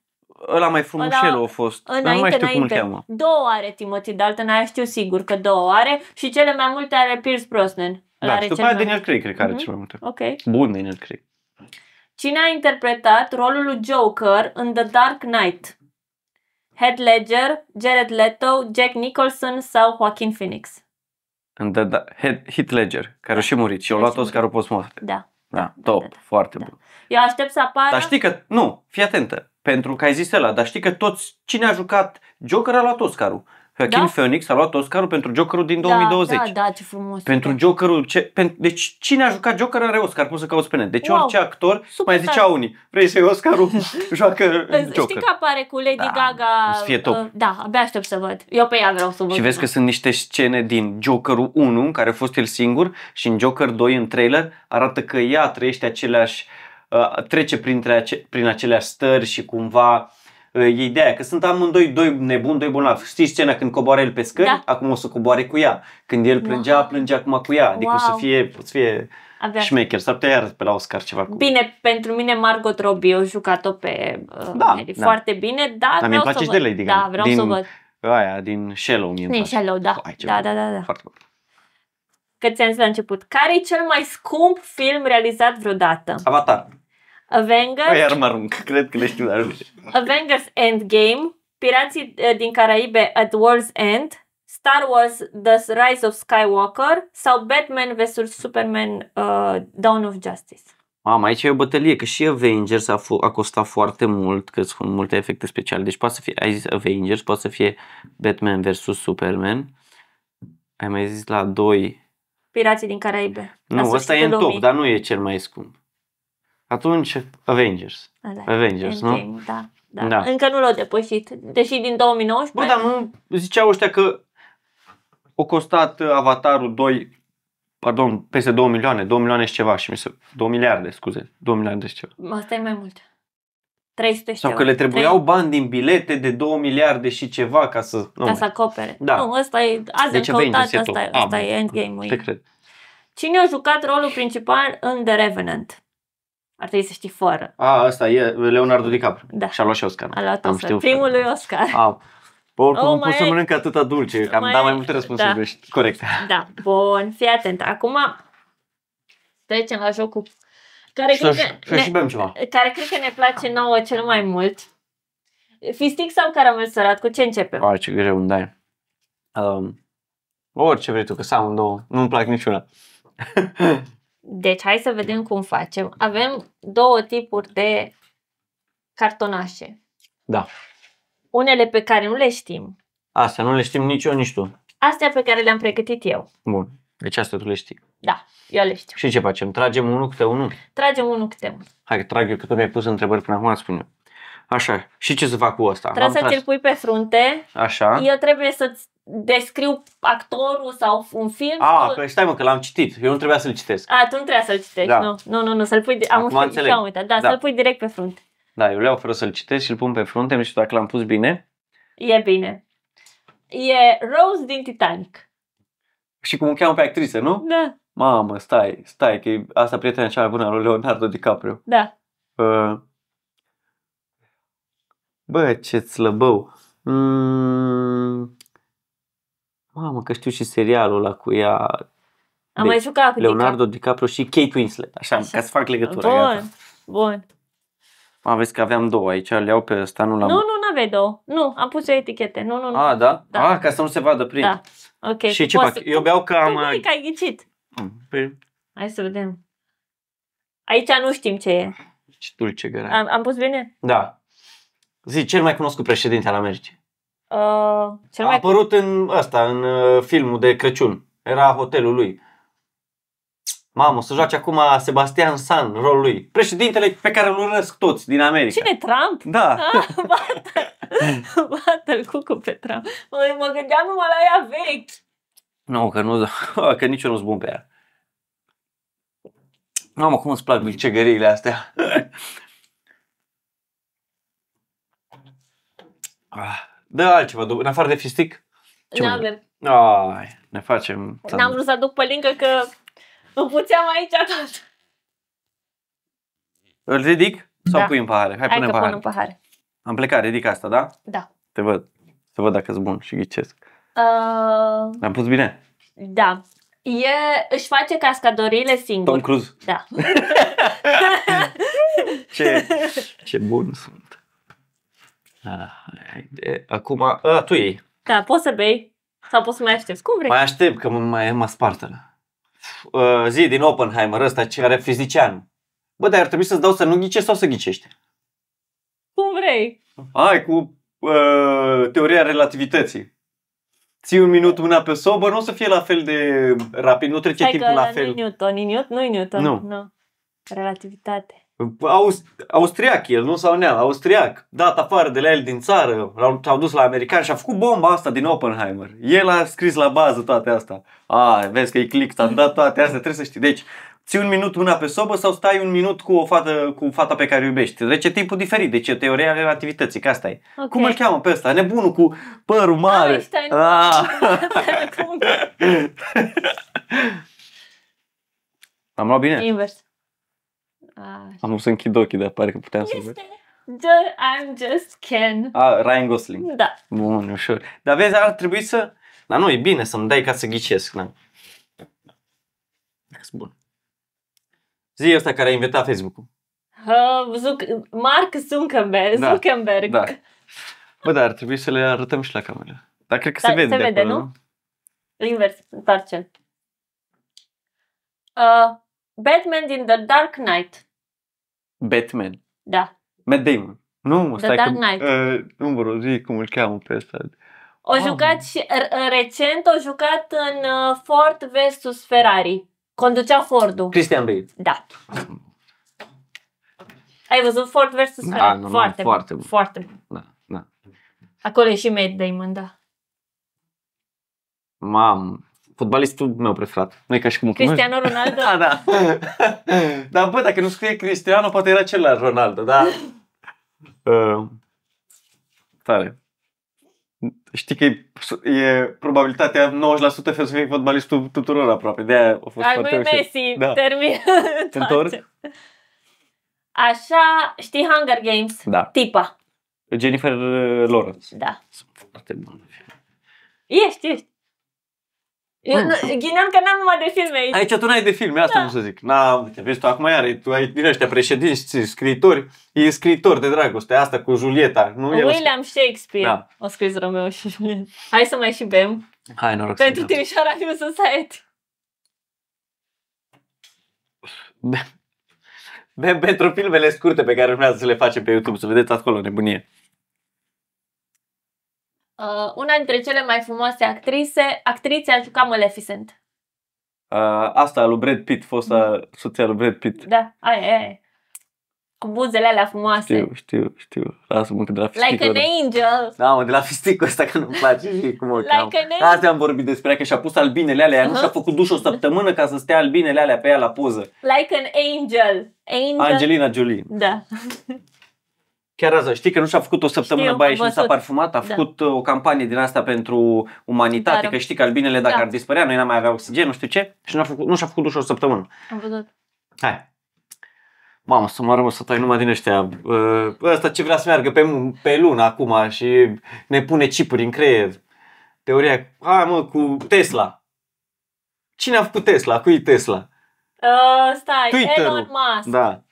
ăla mai frumușel ăla, a fost. Înainte, Dar nu mai știu înainte. cum îl cheamă. Două are Timothy Dalton, aia știu sigur că două are și cele mai multe are Pierce Brosnan. Da, și după aia Daniel Craig cred că are mm-hmm. cele mai multe. Ok. Bun Daniel Craig. Cine a interpretat rolul lui Joker în The Dark Knight? Heath Ledger, Jared Leto, Jack Nicholson sau Joaquin Phoenix? În The da- Heath Ledger, care da. și murit și a luat Oscarul post-moarte. Da. Da, da, top, da, da, foarte da. bun. Eu aștept să apară... Dar știi că, nu, fii atentă, pentru că ai zis ăla, dar știi că toți, cine a jucat Joker a luat Oscarul. Joaquin da? Phoenix a luat Oscarul pentru Jokerul din da, 2020. Da, da, ce frumos. Pentru Jokerul, ce, pen, deci cine a jucat Joker are Oscar, poți să cauți pe net. Deci wow, orice actor, Super mai zicea tari. unii, vrei să-i Oscarul, joacă Joker. Știi că apare cu Lady da, Gaga. Să fie top. Uh, da, abia aștept să văd. Eu pe ea vreau să văd. Și vezi că sunt niște scene din Jokerul 1, în care a fost el singur, și în Joker 2, în trailer, arată că ea trăiește aceleași Uh, trece printre ace- prin aceleași stări și cumva uh, e ideea că sunt amândoi doi nebuni, doi bolnavi. Știi scena când coboară el pe scări? Da. Acum o să coboare cu ea. Când el plângea, wow. plângea acum cu ea. Adică wow. o să fie, o să fie Abia. șmecher. S-ar putea iar pe la Oscar ceva. Cu... Bine, pentru mine Margot Robbie, a jucat-o pe uh, da, Mary da. foarte bine, dar da, mi place să și de Lady Gaga. Da, vreau din, să văd. Aia, din Shallow mie Din Shallow, da. da, da, da, da. Foarte bun. Că ți-am zis la început. Care e cel mai scump film realizat vreodată? Avatar. Avengers... iar mă arunc, cred că le știu, dar... Avengers Endgame, Pirații eh, din Caraibe at World's End, Star Wars The Rise of Skywalker sau Batman vs. Superman uh, Dawn of Justice. Mamă, aici e o bătălie, că și Avengers a, f- a costat foarte mult, că sunt multe efecte speciale. Deci poate să fie, ai zis Avengers, poate să fie Batman vs. Superman. Ai mai zis la 2. Pirații din Caraibe. Nu, ăsta e în top, dar nu e cel mai scump. Atunci Avengers. Alea. Avengers, Endgame, nu? Da, da. da. Încă nu l-au depășit, deși din 2019. Bă, dar nu ziceau ăștia că o costat uh, Avatarul 2 pardon, peste 2 milioane, 2 milioane și ceva și mi se 2 miliarde, scuze, 2 miliarde și ceva. Asta e mai mult. 300 și Sau că le trebuiau 3... bani din bilete de 2 miliarde și ceva ca să... Nu. Ca să acopere. Da. Nu, ăsta e... Azi deci am căutat, asta, asta, asta e ah, endgame-ul. Te cred. Cine a jucat rolul principal în The Revenant? Ar trebui să știi fără. A, ăsta e Leonardo DiCaprio. Da. Și a luat și Oscar. A luat Oscar. Primul lui Oscar. A, Bă, oricum oh, poți să mănânc atâta dulce, am dat mai multe răspunsuri da. Corect. Da, bun, fii atent. Acum trecem la jocul care, cred că, ne, și bem ceva. care cred că ne place nouă cel mai mult. Fistic sau caramel sărat? Cu ce începem? Ai, ce greu îmi dai. Um, orice vrei tu, că am două. Nu-mi plac niciuna. Deci, hai să vedem cum facem. Avem două tipuri de cartonașe. Da. Unele pe care nu le știm. Astea nu le știm nici eu, nici tu. Astea pe care le-am pregătit eu. Bun. Deci astea tu le știi. Da, eu le știu. Și ce facem? Tragem unul câte unul? Tragem unul câte unul. Hai că trag eu, că tu mi-ai pus întrebări până acum, spune Așa, și ce să fac cu asta? Trebuie să ți-l pui pe frunte. Așa. Eu trebuie să-ți descriu actorul sau un film. Ah, că păi stai mă, că l-am citit. Eu nu trebuia să-l citesc. A, ah, tu nu trebuia să-l citești, da. nu. Nu, nu, nu, să-l pui... Am Acum înțeleg. Am uitat. Da, da, să-l pui direct pe frunte. Da, eu le ofer să-l citesc și îl pun pe frunte. Nu știu dacă l-am pus bine. E bine. E Rose din Titanic. Și cum o cheamă pe actriță, nu? Da. Mamă, stai, stai, că asta prietena cea mai bună a lui Leonardo DiCaprio. Da. Uh, bă, ce slăbău. Mm, Mamă, că știu și serialul ăla cu ea. Am mai jucat cu Leonardo DiCaprio și Kate Winslet, așa, așa. ca să fac legătura. Bun, gata. bun. Am văzut că aveam două aici, le iau pe ăsta, nu l-am... Nu, nu, n-aveai două. Nu, am pus o etichete. Nu, nu, nu. A, ah, da? da? A, ah, ca să nu se vadă prin. Da. Ok. Și ce Poți fac? Eu beau că păi am... Păi, ai ghicit. Mm, păi- Hai să vedem. Aici nu știm ce e. Ce dulce Am, am pus bine? Da. Zi, cel mai cunoscut președinte al Americii. Uh, cel a mai... apărut în asta, în uh, filmul de Crăciun. Era hotelul lui. Mamă, să joace acum Sebastian San, rolul lui. Președintele pe care îl urăsc toți din America. Cine, Trump? Da. Ah, bată cu l cucu pe Trump. Mă, mă gândeam numai la ea vechi. Nu, no, că nu, că nici eu nu-s bun pe ea. Mamă, cum îți plac bilcegăriile astea. ah. Dă altceva, în afară de fistic? Ce nu avem Ai, ne facem... N-am vrut să aduc pe lingă că îmi puțeam aici tot. Îl ridic sau da. pui în pahare? Hai, Hai pune în pahare. Pun în pahare. Am plecat, ridic asta, da? Da. Te văd. Să văd dacă sunt bun și ghicesc. Uh... L-am pus bine? Da. E, își face cascadorile singur. Tom Cruise. Da. ce, ce bun sunt. Ah, acum, a, tu ei. Da, poți să bei sau poți să mai aștepți. Cum vrei? Mai aștept că mai e spartă. Uh, zi din Oppenheimer ăsta ce are fizician. Bă, dar ar trebui să-ți dau să nu ghicești sau să ghicești? Cum vrei. Ai cu uh, teoria relativității. Ții un minut una pe sobă, nu o să fie la fel de rapid, nu trece Hai timpul la fel. Nu Newton, nu i Newton. Nu. nu. Relativitate austriac el, nu? Sau neam, austriac. Dat afară de la el din țară, l-au dus la american și a făcut bomba asta din Oppenheimer. El a scris la bază toate astea. A, vezi că e click, am dat toate astea, trebuie să știi. Deci, ții un minut una pe sobă sau stai un minut cu o fată, cu fata pe care o iubești. Deci, timpul diferit, deci e teoria relativității, că asta e. Okay. Cum îl cheamă pe ăsta? Nebunul cu părul mare. Ah. am luat bine? Invers. Am vrut să închid ochii, dar pare că puteam să văd. I'm just Ken. A, Ryan Gosling. Da. Bun, ușor. Dar vezi, ar trebui să... Dar nu, e bine să-mi dai ca să ghicesc. Da. Bun. Zi ăsta care a inventat Facebook-ul. Uh, Zuc- Mark Zuckerberg. Da. Zuckerberg. Da. Bă, dar ar trebui să le arătăm și la cameră. Dar cred că da, se vede. Se vede, acolo, nu? nu? Invers, întoarce. Uh, Batman din The Dark Knight. Batman. Da. Matt Damon. Nu, stai The Dark Knight. Că, uh, nu mă zi cum îl cheamă pe ăsta. O jucat și, recent, o jucat în uh, Ford versus Ferrari. Conducea Fordul. Christian Bale. Da. Ai văzut Ford versus da, Ferrari? Nu, foarte, nu, foarte bun. Foarte bun. Da, da. Acolo e și Matt Damon, da. Mam fotbalistul meu preferat. Nu e ca și cum... Cristiano Ronaldo? da, da. dar bă, dacă nu scrie Cristiano, poate era celălalt Ronaldo, da? Uh, tare. Știi că e, e probabilitatea 90% să fie fotbalistul tuturor aproape. De aia a fost Al foarte Messi, da. termin. Așa, știi Hunger Games? Da. Tipa. Jennifer uh, Lawrence. Da. Sunt foarte bună. Ești, ești. Eu, hmm. ghinion că n-am numai de filme aici. Aici tu n-ai de filme, asta da. nu să zic. Na, te vezi tu acum iar, tu ai din ăștia președinți, scritori, e scritor de dragoste, asta cu Julieta. Nu William el... Shakespeare da. o scris Romeo și Julieta. Hai să mai și bem. Hai, noroc Pentru Timișoara Film Society. Bem. Bem pentru filmele scurte pe care urmează să le facem pe YouTube, să vedeți acolo nebunie. Uh, una dintre cele mai frumoase actrize, actrițe a jucat Maleficent. Uh, asta lui Brad Pitt, fosta da. soția lui Brad Pitt. Da, aia, aia. Cu buzele alea frumoase. Știu, știu, știu. Lasă-mă că de la fisticul Like an angel. Da, mă, de la fisticul ăsta că nu-mi place și cum o like an angel. Azi am vorbit despre ea, că și-a pus albinele alea, uh-huh. nu și-a uh-huh. făcut duș o săptămână ca să stea albinele alea pe ea la poză. Like an angel. angel. Angelina Jolie. Da. chiar azi, știi că nu și-a făcut o săptămână baie și nu s-a parfumat, a da. făcut da. o campanie din asta pentru umanitate, Dar, că știi că albinele dacă da. ar dispărea, noi n-am mai avea oxigen, nu știu ce, și nu, făcut, nu și-a făcut ușor o săptămână. Am văzut. Hai, Mamă, să mă rămân să tai numai din ăștia. Uh, ăsta ce vrea să meargă pe, pe lună acum și ne pune chipuri în creier. Teoria, hai mă, cu Tesla. Cine a făcut Tesla? Cui Tesla? Uh, stai, Twitter-ul. Elon Musk. Da.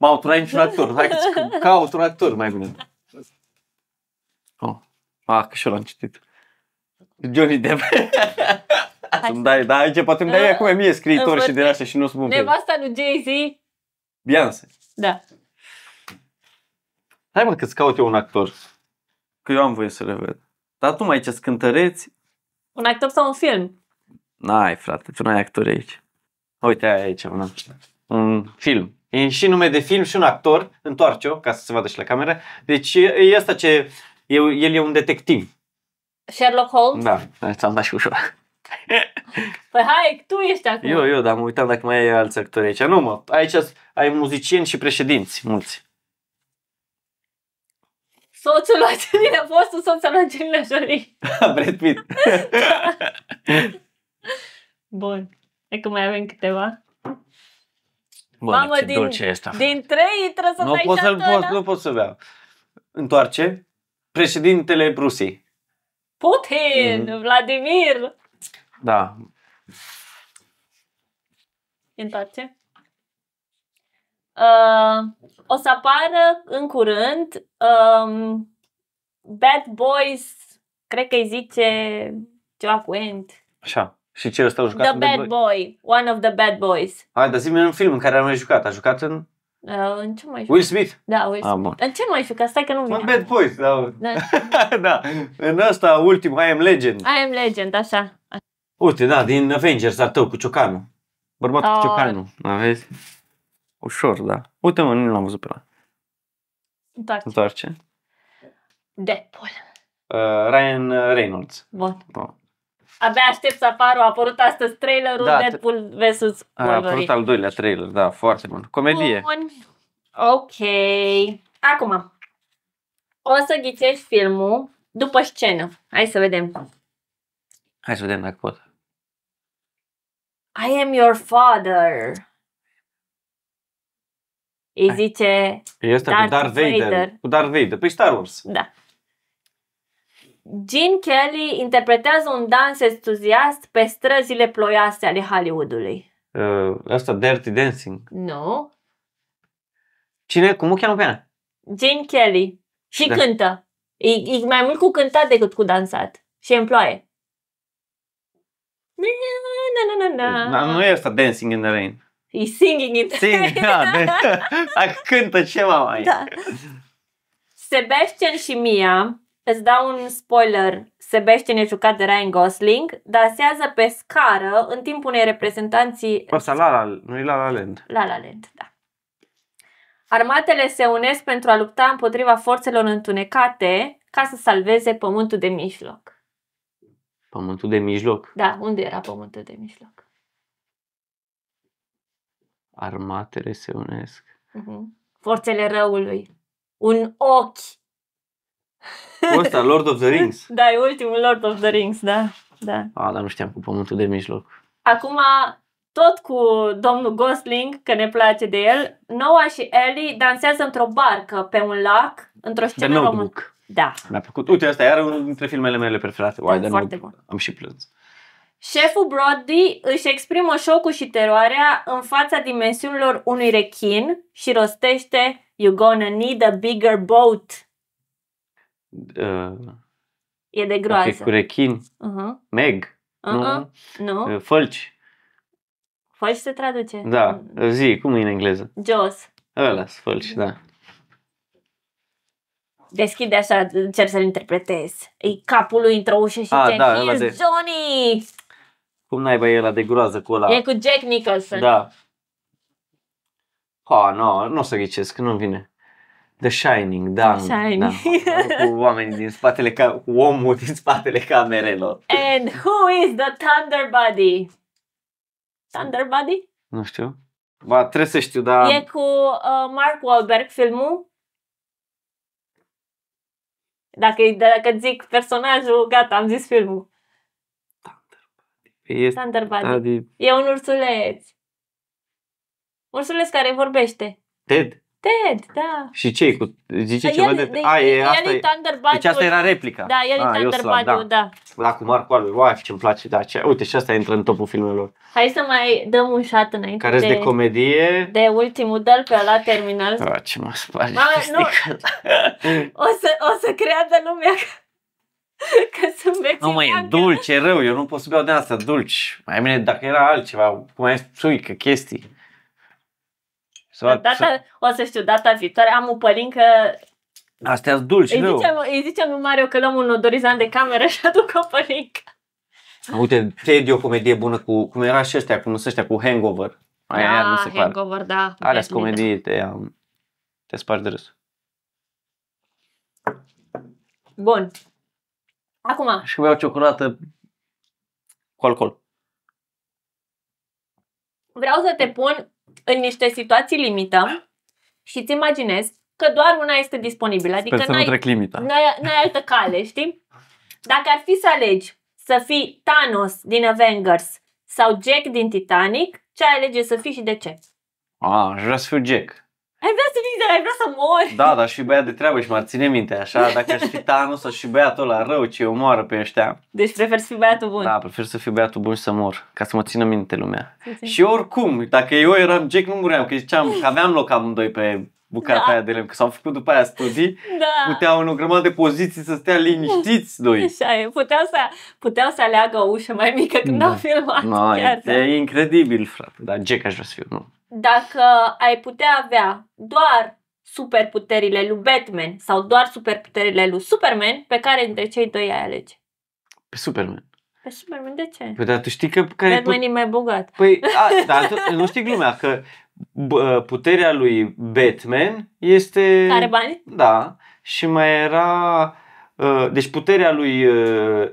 M-au tunat niciun actor. Hai că caut un actor mai bine. Oh. Ah, că și l-am citit. Johnny Depp. Să-mi dai, da, aici poate îmi dai acum e mie scriitor și de astea și nu sunt Nevasta lui Jay-Z. Beyoncé. Da. Hai mă că-ți caut eu un actor. Că eu am voie să le văd. Dar tu mai ce scântăreți? Un actor sau un film? N-ai, frate, tu n-ai actori aici. Uite, aia aici, un, un film. E și nume de film și un actor, întoarce-o ca să se vadă și la cameră. Deci e asta ce, e, el e un detectiv. Sherlock Holmes? Da, da ți-am dat și ușor. Păi hai, tu ești acum. Eu, eu, dar mă uitam dacă mai ai alți actori aici. Nu mă, aici ai muzicieni și președinți, mulți. Soțul lui Angelina, fostul soț al Angelina Jolie. Brad Pitt. Bun. E că mai avem câteva. Bă, Mamă, ce din, dulce este asta. din trei trebuie să nu pot să pot, Nu pot să beau. Întoarce președintele Rusiei. Putin, mm-hmm. Vladimir. Da. Întoarce. Uh, o să apară în curând um, Bad Boys, cred că îi zice ceva cu end. Așa. Și ce ăsta a jucat? The Bad, Bad Boy? Boy. One of the Bad Boys. Hai, dar zi un film în care a mai jucat. A jucat în... Uh, în ce mai jucat? Will Smith. Da, Will ah, Smith. Ah, În ce mai jucat? Stai că nu vine. Bad Boys, da. Da. da. În ăsta ultim, I Am Legend. I Am Legend, așa. Uite, da, din Avengers al tău, cu Ciocanu. Bărbatul oh. cu Ciocanu, da, vezi? Ușor, da. Uite, mă, nu l-am văzut pe la. Întoarce. Întoarce. Deadpool. Uh, Ryan Reynolds. Bun. Bun. Abia aștept să apară, a apărut astăzi trailerul da, Deadpool vs. A apărut al doilea trailer, da, foarte bun. Comedie. Bun. Ok. Acum, o să ghicești filmul după scenă. Hai să vedem. Hai să vedem dacă pot. I am your father. Îi zice Este păi Darth cu Darth Vader. Vader. Cu Darth Vader. Păi Star Wars. Da. Gene Kelly interpretează un dans entuziast pe străzile ploioase ale Hollywoodului. Uh, asta Dirty Dancing. Nu. Cine? Cum o cheamă pe ea? Gene Kelly. Și da. cântă. E, e mai mult cu cântat decât cu dansat. Și e în ploaie. Na, na, na, na. Na, nu e asta Dancing in the Rain. E Singing in the Rain. Singing, da. Ah, de... A cântă ceva mai. Da. Sebastian și Mia Îți dau un spoiler, se bește nejucat de Ryan Gosling, dansează pe scară în timpul unei reprezentanții... Asta la la, nu e la la land. La la land, da. Armatele se unesc pentru a lupta împotriva forțelor întunecate ca să salveze pământul de mijloc. Pământul de mijloc? Da, unde era pământul de mijloc? Armatele se unesc. Uh-huh. Forțele răului. Un ochi Ăsta, Lord of the Rings. da, e ultimul Lord of the Rings, da. da. A, dar nu știam cu pământul de mijloc. Acum, tot cu domnul Gosling, că ne place de el, Noah și Ellie dansează într-o barcă pe un lac, într-o scenă română. Notebook. Da. Mi-a plăcut. Uite, asta era unul dintre filmele mele preferate. Uai, da, foarte bun. Am și plâns. Șeful Brody își exprimă șocul și teroarea în fața dimensiunilor unui rechin și rostește You gonna need a bigger boat Uh, e de groază. Cu rechin, uh-huh. meg, uh-uh. nu? nu? Ă, fălci. Fălci se traduce. Da, zi, cum e în engleză? Jos. Ăla, fălci, da. Deschide așa, încerc să-l interpretez. E capul lui într-o ușă și A, ah, te da, de... Johnny! Cum naiba e ăla de groază cu ăla? E cu Jack Nicholson. Da. Ha, nu, no, nu o să ghicesc, nu-mi vine. The Shining, da. The Shining. Da, cu oamenii din spatele, ca- cu omul din spatele camerelor. And who is the Thunder Buddy? Thunder Buddy? Nu știu. Ba, trebuie să știu, dar... E cu uh, Mark Wahlberg filmul. Dacă, dacă zic personajul, gata, am zis filmul. Thunder Buddy. E, Thunder Buddy. e un ursuleț. Ursuleț care vorbește. Ted? Ted, da. Și ce cu... Zice da, ceva el, de... de a, e, el asta e, Thunderbird. Deci asta era replica. Da, el a, e ah, Thunderbird, da. da. Da, cu Marco Albe, wow, ce-mi place, da. Ce... Uite, și asta intră în topul filmelor. Hai să mai dăm un șat înainte care de, de comedie. De ultimul, dă pe la terminal. A, ce mă spari. Ma, nu. o, să, o să creadă lumea că sunt vegetarian. Nu mai e dulce, rău, eu nu pot să beau de asta, dulci. Mai bine dacă era altceva, cum ai spui, că chestii. Sau, data, să... O să știu, data viitoare am o pălincă Astea sunt dulci, îi zicem îi zicem lui Mario că luăm un odorizant de cameră și aduc o pălincă. Uite, te de o comedie bună cu, cum era și ăștia, cum sunt ăștia, cu hangover. Aia, da, aia nu ah, se hangover, pare. da. Alea sunt comedii, te, um, te spargi de râs. Bun. Acum. Și beau ciocolată cu alcool. Vreau să te pun în niște situații limită și îți imaginezi că doar una este disponibilă. Adică să n-ai, nu trec limita. N-ai, n-ai altă cale, știi? Dacă ar fi să alegi să fii Thanos din Avengers sau Jack din Titanic, ce ai alege să fii și de ce? A, ah, aș vrea să fiu Jack. Ai vrea să vii, dar ai vrea să mori. Da, dar aș fi băiat de treabă și m-ar ține minte, așa, dacă aș fi Thanos, sau și băiatul ăla rău ce omoară pe ăștia. Deci prefer să fii băiatul bun. Da, prefer să fiu băiatul bun și să mor, ca să mă țină minte lumea. Și oricum, dacă eu eram Jack, nu muream, că ziceam că aveam loc amândoi pe bucata da. aia de lemn, că s-au făcut după aia studii, da. puteau în o grămadă de poziții să stea liniștiți doi. Așa e, puteau să, puteau să aleagă o ușă mai mică când da. au filmat. No, da. e, incredibil, frate, dar Jack aș vrea să fiu, nu? Dacă ai putea avea doar superputerile lui Batman sau doar superputerile lui Superman, pe care dintre cei doi ai alege? Pe Superman. Pe Superman, de ce? Păi, dar tu știi că... Care Batman put... e mai bogat. Păi, a, da, tu, nu știi glumea, că b- puterea lui Batman este... Are bani? Da. Și mai era... Ă, deci puterea lui... Ă,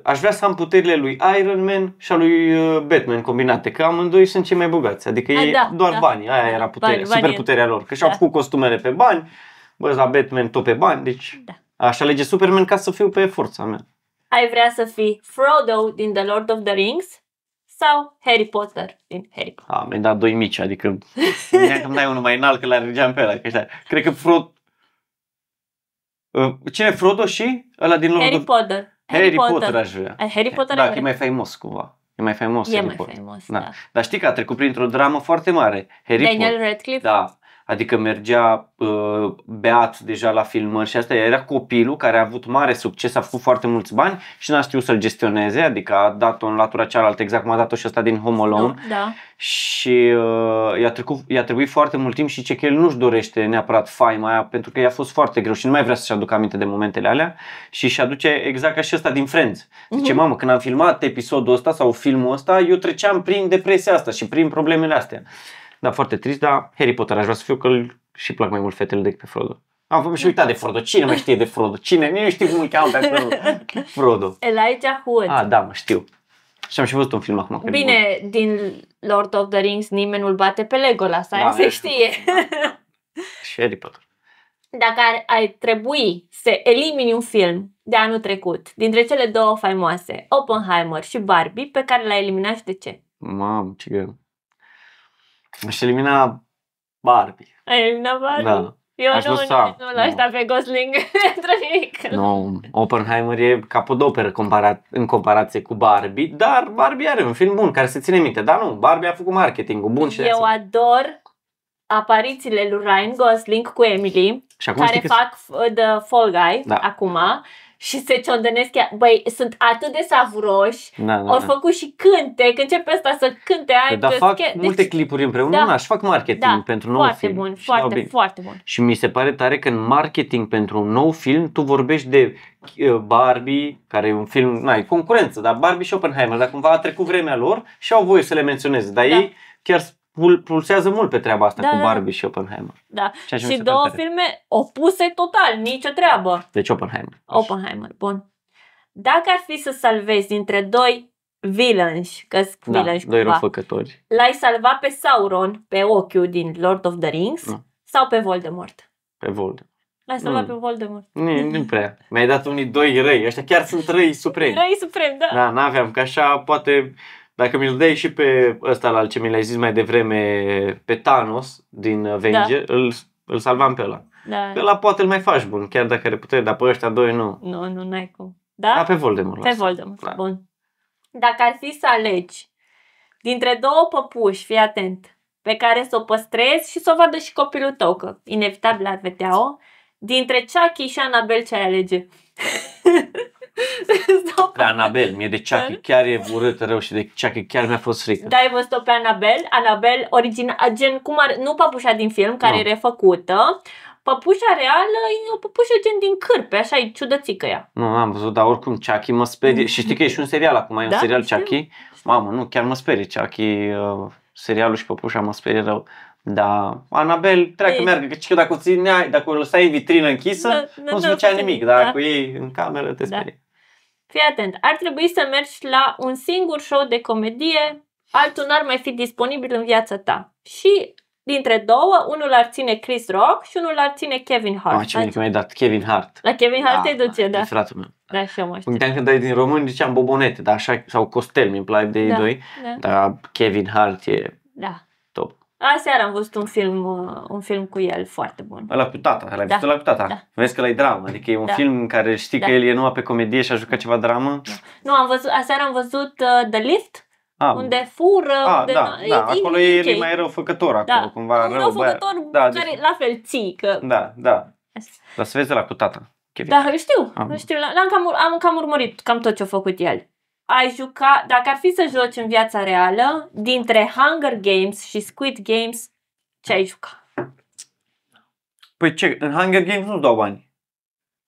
aș vrea să am puterile lui Iron Man și a lui ă, Batman combinate, că amândoi sunt cei mai bogați. Adică a, ei da, doar da. banii, aia era puterea, bani, super puterea lor. Că și-au da. făcut costumele pe bani, bă, la Batman tot pe bani, deci... Da. Aș alege Superman ca să fiu pe forța mea ai vrea să fii Frodo din The Lord of the Rings sau Harry Potter din Harry Potter? A, ah, mi-ai dat doi mici, adică nu ai unul mai înalt că l-ar regeam pe ăla. Că Cred că Frodo... Uh, Cine Frodo și ăla din Lord Harry of... Potter. Harry, Harry Potter. Potter aș vrea. Harry Potter da, e mai faimos cumva. E mai faimos. E Harry mai Potter. faimos, da. da. Dar știi că a trecut printr-o dramă foarte mare. Harry Daniel Potter. Radcliffe? Da. Adică mergea uh, beat deja la filmări și asta era copilul care a avut mare succes, a făcut foarte mulți bani și n-a știut să-l gestioneze, adică a dat-o în latura cealaltă, exact cum a dat-o și asta din Home Alone. Da. Și uh, i-a, trecut, i-a trebuit foarte mult timp și ce că el nu-și dorește neapărat faima aia pentru că i-a fost foarte greu și nu mai vrea să-și aducă aminte de momentele alea și își aduce exact ca și ăsta din Friends. Zice, uh-huh. mamă, când am filmat episodul ăsta sau filmul ăsta, eu treceam prin depresia asta și prin problemele astea. Da, foarte trist, dar Harry Potter aș vrea să fiu că și plac mai mult fetele decât pe Frodo. Am și da. uitat de Frodo. Cine mai știe de Frodo? Cine? Nu știu cum îl cheamă pe Frodo. Frodo. Elijah Wood. Ah, da, mă știu. Și am și văzut un film acum. Bine, din Lord of the Rings nimeni nu-l bate pe Legolas, aia da, se știe. Da. și Harry Potter. Dacă ar, ai trebui să elimini un film de anul trecut, dintre cele două faimoase, Oppenheimer și Barbie, pe care l-ai eliminat și de ce? Mamă, ce greu. Aș elimina Barbie. Ai elimina Barbie? Da. Eu Aș nu, lăsa. nu l-aș pe Gosling într nimic. Nu, Oppenheimer e capodoperă comparat, în comparație cu Barbie, dar Barbie are un film bun care se ține minte. Dar nu, Barbie a făcut marketingul bun și Eu ador aparițiile lui Ryan Gosling cu Emily, care că... fac uh, The Fall Guy da. acum și se ciondănesc chiar. Băi, sunt atât de savuroși, na, da, na, da, au da. făcut și cânte, că începe asta să cânte. Ai, da, fac deci, multe clipuri împreună, da, și fac marketing da, pentru nou foarte film. Bun, foarte bun, foarte bun. Și mi se pare tare că în marketing pentru un nou film tu vorbești de uh, Barbie, care e un film, na, e concurență, dar Barbie și Oppenheimer, dar cumva a trecut vremea lor și au voie să le menționeze, dar da. ei chiar pulsează mult pe treaba asta da, cu da. Barbie da. și Oppenheimer. Da. și două filme opuse total, nicio treabă. Deci Oppenheimer. Deci- Oppenheimer, bun. Dacă ar fi să salvezi dintre doi villains, că da, villains doi cumva, răfăcători. L-ai salvat pe Sauron, pe ochiul din Lord of the Rings, da. sau pe Voldemort? Pe Voldemort. L-ai salvat mm. pe Voldemort. Nu, nu prea. Mi-ai dat unii doi răi. Ăștia chiar sunt răi supremi. Răi supremi, da. Da, n-aveam, că așa poate dacă mi-l dai și pe ăsta la ce mi l-ai zis mai devreme, pe Thanos din Avenger, da. îl, îl salvam pe ăla. Da. Pe ăla poate îl mai faci bun, chiar dacă are putere, dar pe ăștia doi nu. Nu, nu, n-ai cum. Da? da pe Voldemort. Pe Voldemort, da. bun. Dacă ar fi să alegi dintre două păpuși, fii atent, pe care să o păstrezi și să o vadă și copilul tău, că inevitabil ar vedea-o, dintre Chucky și Anabel ce ai alege? pe Anabel, mie de Chucky chiar e urât rău și de Chucky chiar mi-a fost frică. Da, ai văzut-o pe Anabel, Anabel origina, gen cum ar, nu papușa din film care no. e refăcută, păpușa reală e o păpușă gen din cârpe, așa e ciudățică ea. Nu, am văzut, dar oricum Chucky mă sperie și știi că e și un serial acum, e un da? serial știu. Chucky. Mamă, nu, chiar mă sperie Chucky, uh, serialul și păpușa mă sperie rău. Da, Anabel, treacă, meargă, că dacă o țineai, dacă o lăsai în vitrină închisă, da, nu-ți făcea nimic, dar da. cu ei în cameră te da. sperie. Da. Fii atent, ar trebui să mergi la un singur show de comedie, altul n-ar mai fi disponibil în viața ta. Și dintre două, unul ar ține Chris Rock și unul ar ține Kevin Hart. Ma, ce bine că mi-ai dat Kevin Hart. La Kevin Hart da, te duce, da. fratul meu. Da, și eu mă știu. Gândeam când ai din român, ziceam Bobonete, dar așa, sau Costel, mi-mi place de da, ei doi, da. dar Kevin Hart e... Da. Aseară am văzut un film, uh, un film cu el foarte bun. Ăla cu tata, l-ai da. văzut ăla cu tata. Da. Vezi că ăla e dramă, adică e un da. film în care știi da. că el e numai pe comedie și a jucat ceva dramă. Da. Nu, am văzut, aseară am văzut uh, The Lift. A, ah, unde fură, a, ah, unde da, da, e, acolo e, okay. e mai răufăcător da, acolo, da. cumva un rău, făcător da, da care la fel ții că... Da, da. Dar să vezi la cu tata. Kevin. Da, știu, am. știu, l-am cam, am cam urmărit cam tot ce a făcut el ai juca, dacă ar fi să joci în viața reală, dintre Hunger Games și Squid Games, ce ai juca? Păi ce, în Hunger Games nu-ți dau bani.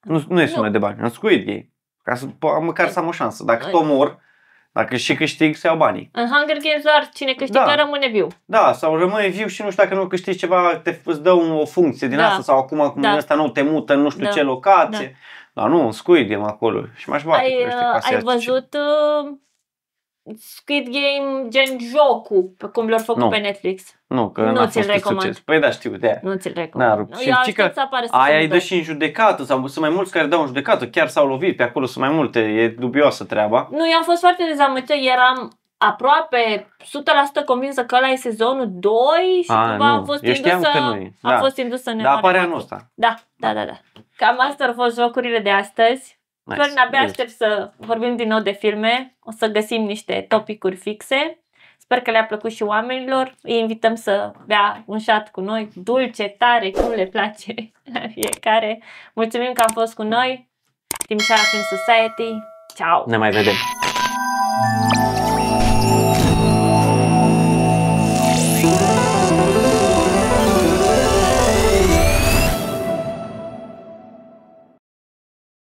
Nu, nu e sumă de bani, în Squid Game. Ca să, măcar să am o șansă. Dacă tot mor, dacă și câștig, să iau banii. În Hunger Games doar cine câștigă da. rămâne viu. Da, sau rămâne viu și nu știu dacă nu câștigi ceva, te, îți dă un, o funcție din da. asta sau acum, acum. da. asta nu nou, te mută în nu știu da. ce locație. Da. Dar nu, un Squid Game acolo și m-aș bate. Ai, uh, ai văzut uh, Squid Game gen jocul, cum l-au făcut nu. pe Netflix? Nu, că nu ți-l recomand. Succes. Păi da, știu, de Nu ți-l recomand. n Eu și că aia e dă și în judecată, sau sunt mai mulți care dau în judecată, chiar s-au lovit pe acolo, sunt mai multe, e dubioasă treaba. Nu, eu am fost foarte dezamăgită, eram aproape 100% convinsă că ăla e sezonul 2 și A, cumva nu. a fost Eu indusă, că nu e. Da. a fost indusă în Da, apare anul ăsta. Da, da, da, da. Cam astea au fost jocurile de astăzi. Nice. Florin, abia aștept să vorbim din nou de filme. O să găsim niște topicuri fixe. Sper că le-a plăcut și oamenilor. Îi invităm să bea un șat cu noi, dulce, tare, cum le place la fiecare. Mulțumim că am fost cu noi. Timișoara Film Society. Ciao! Ne mai vedem!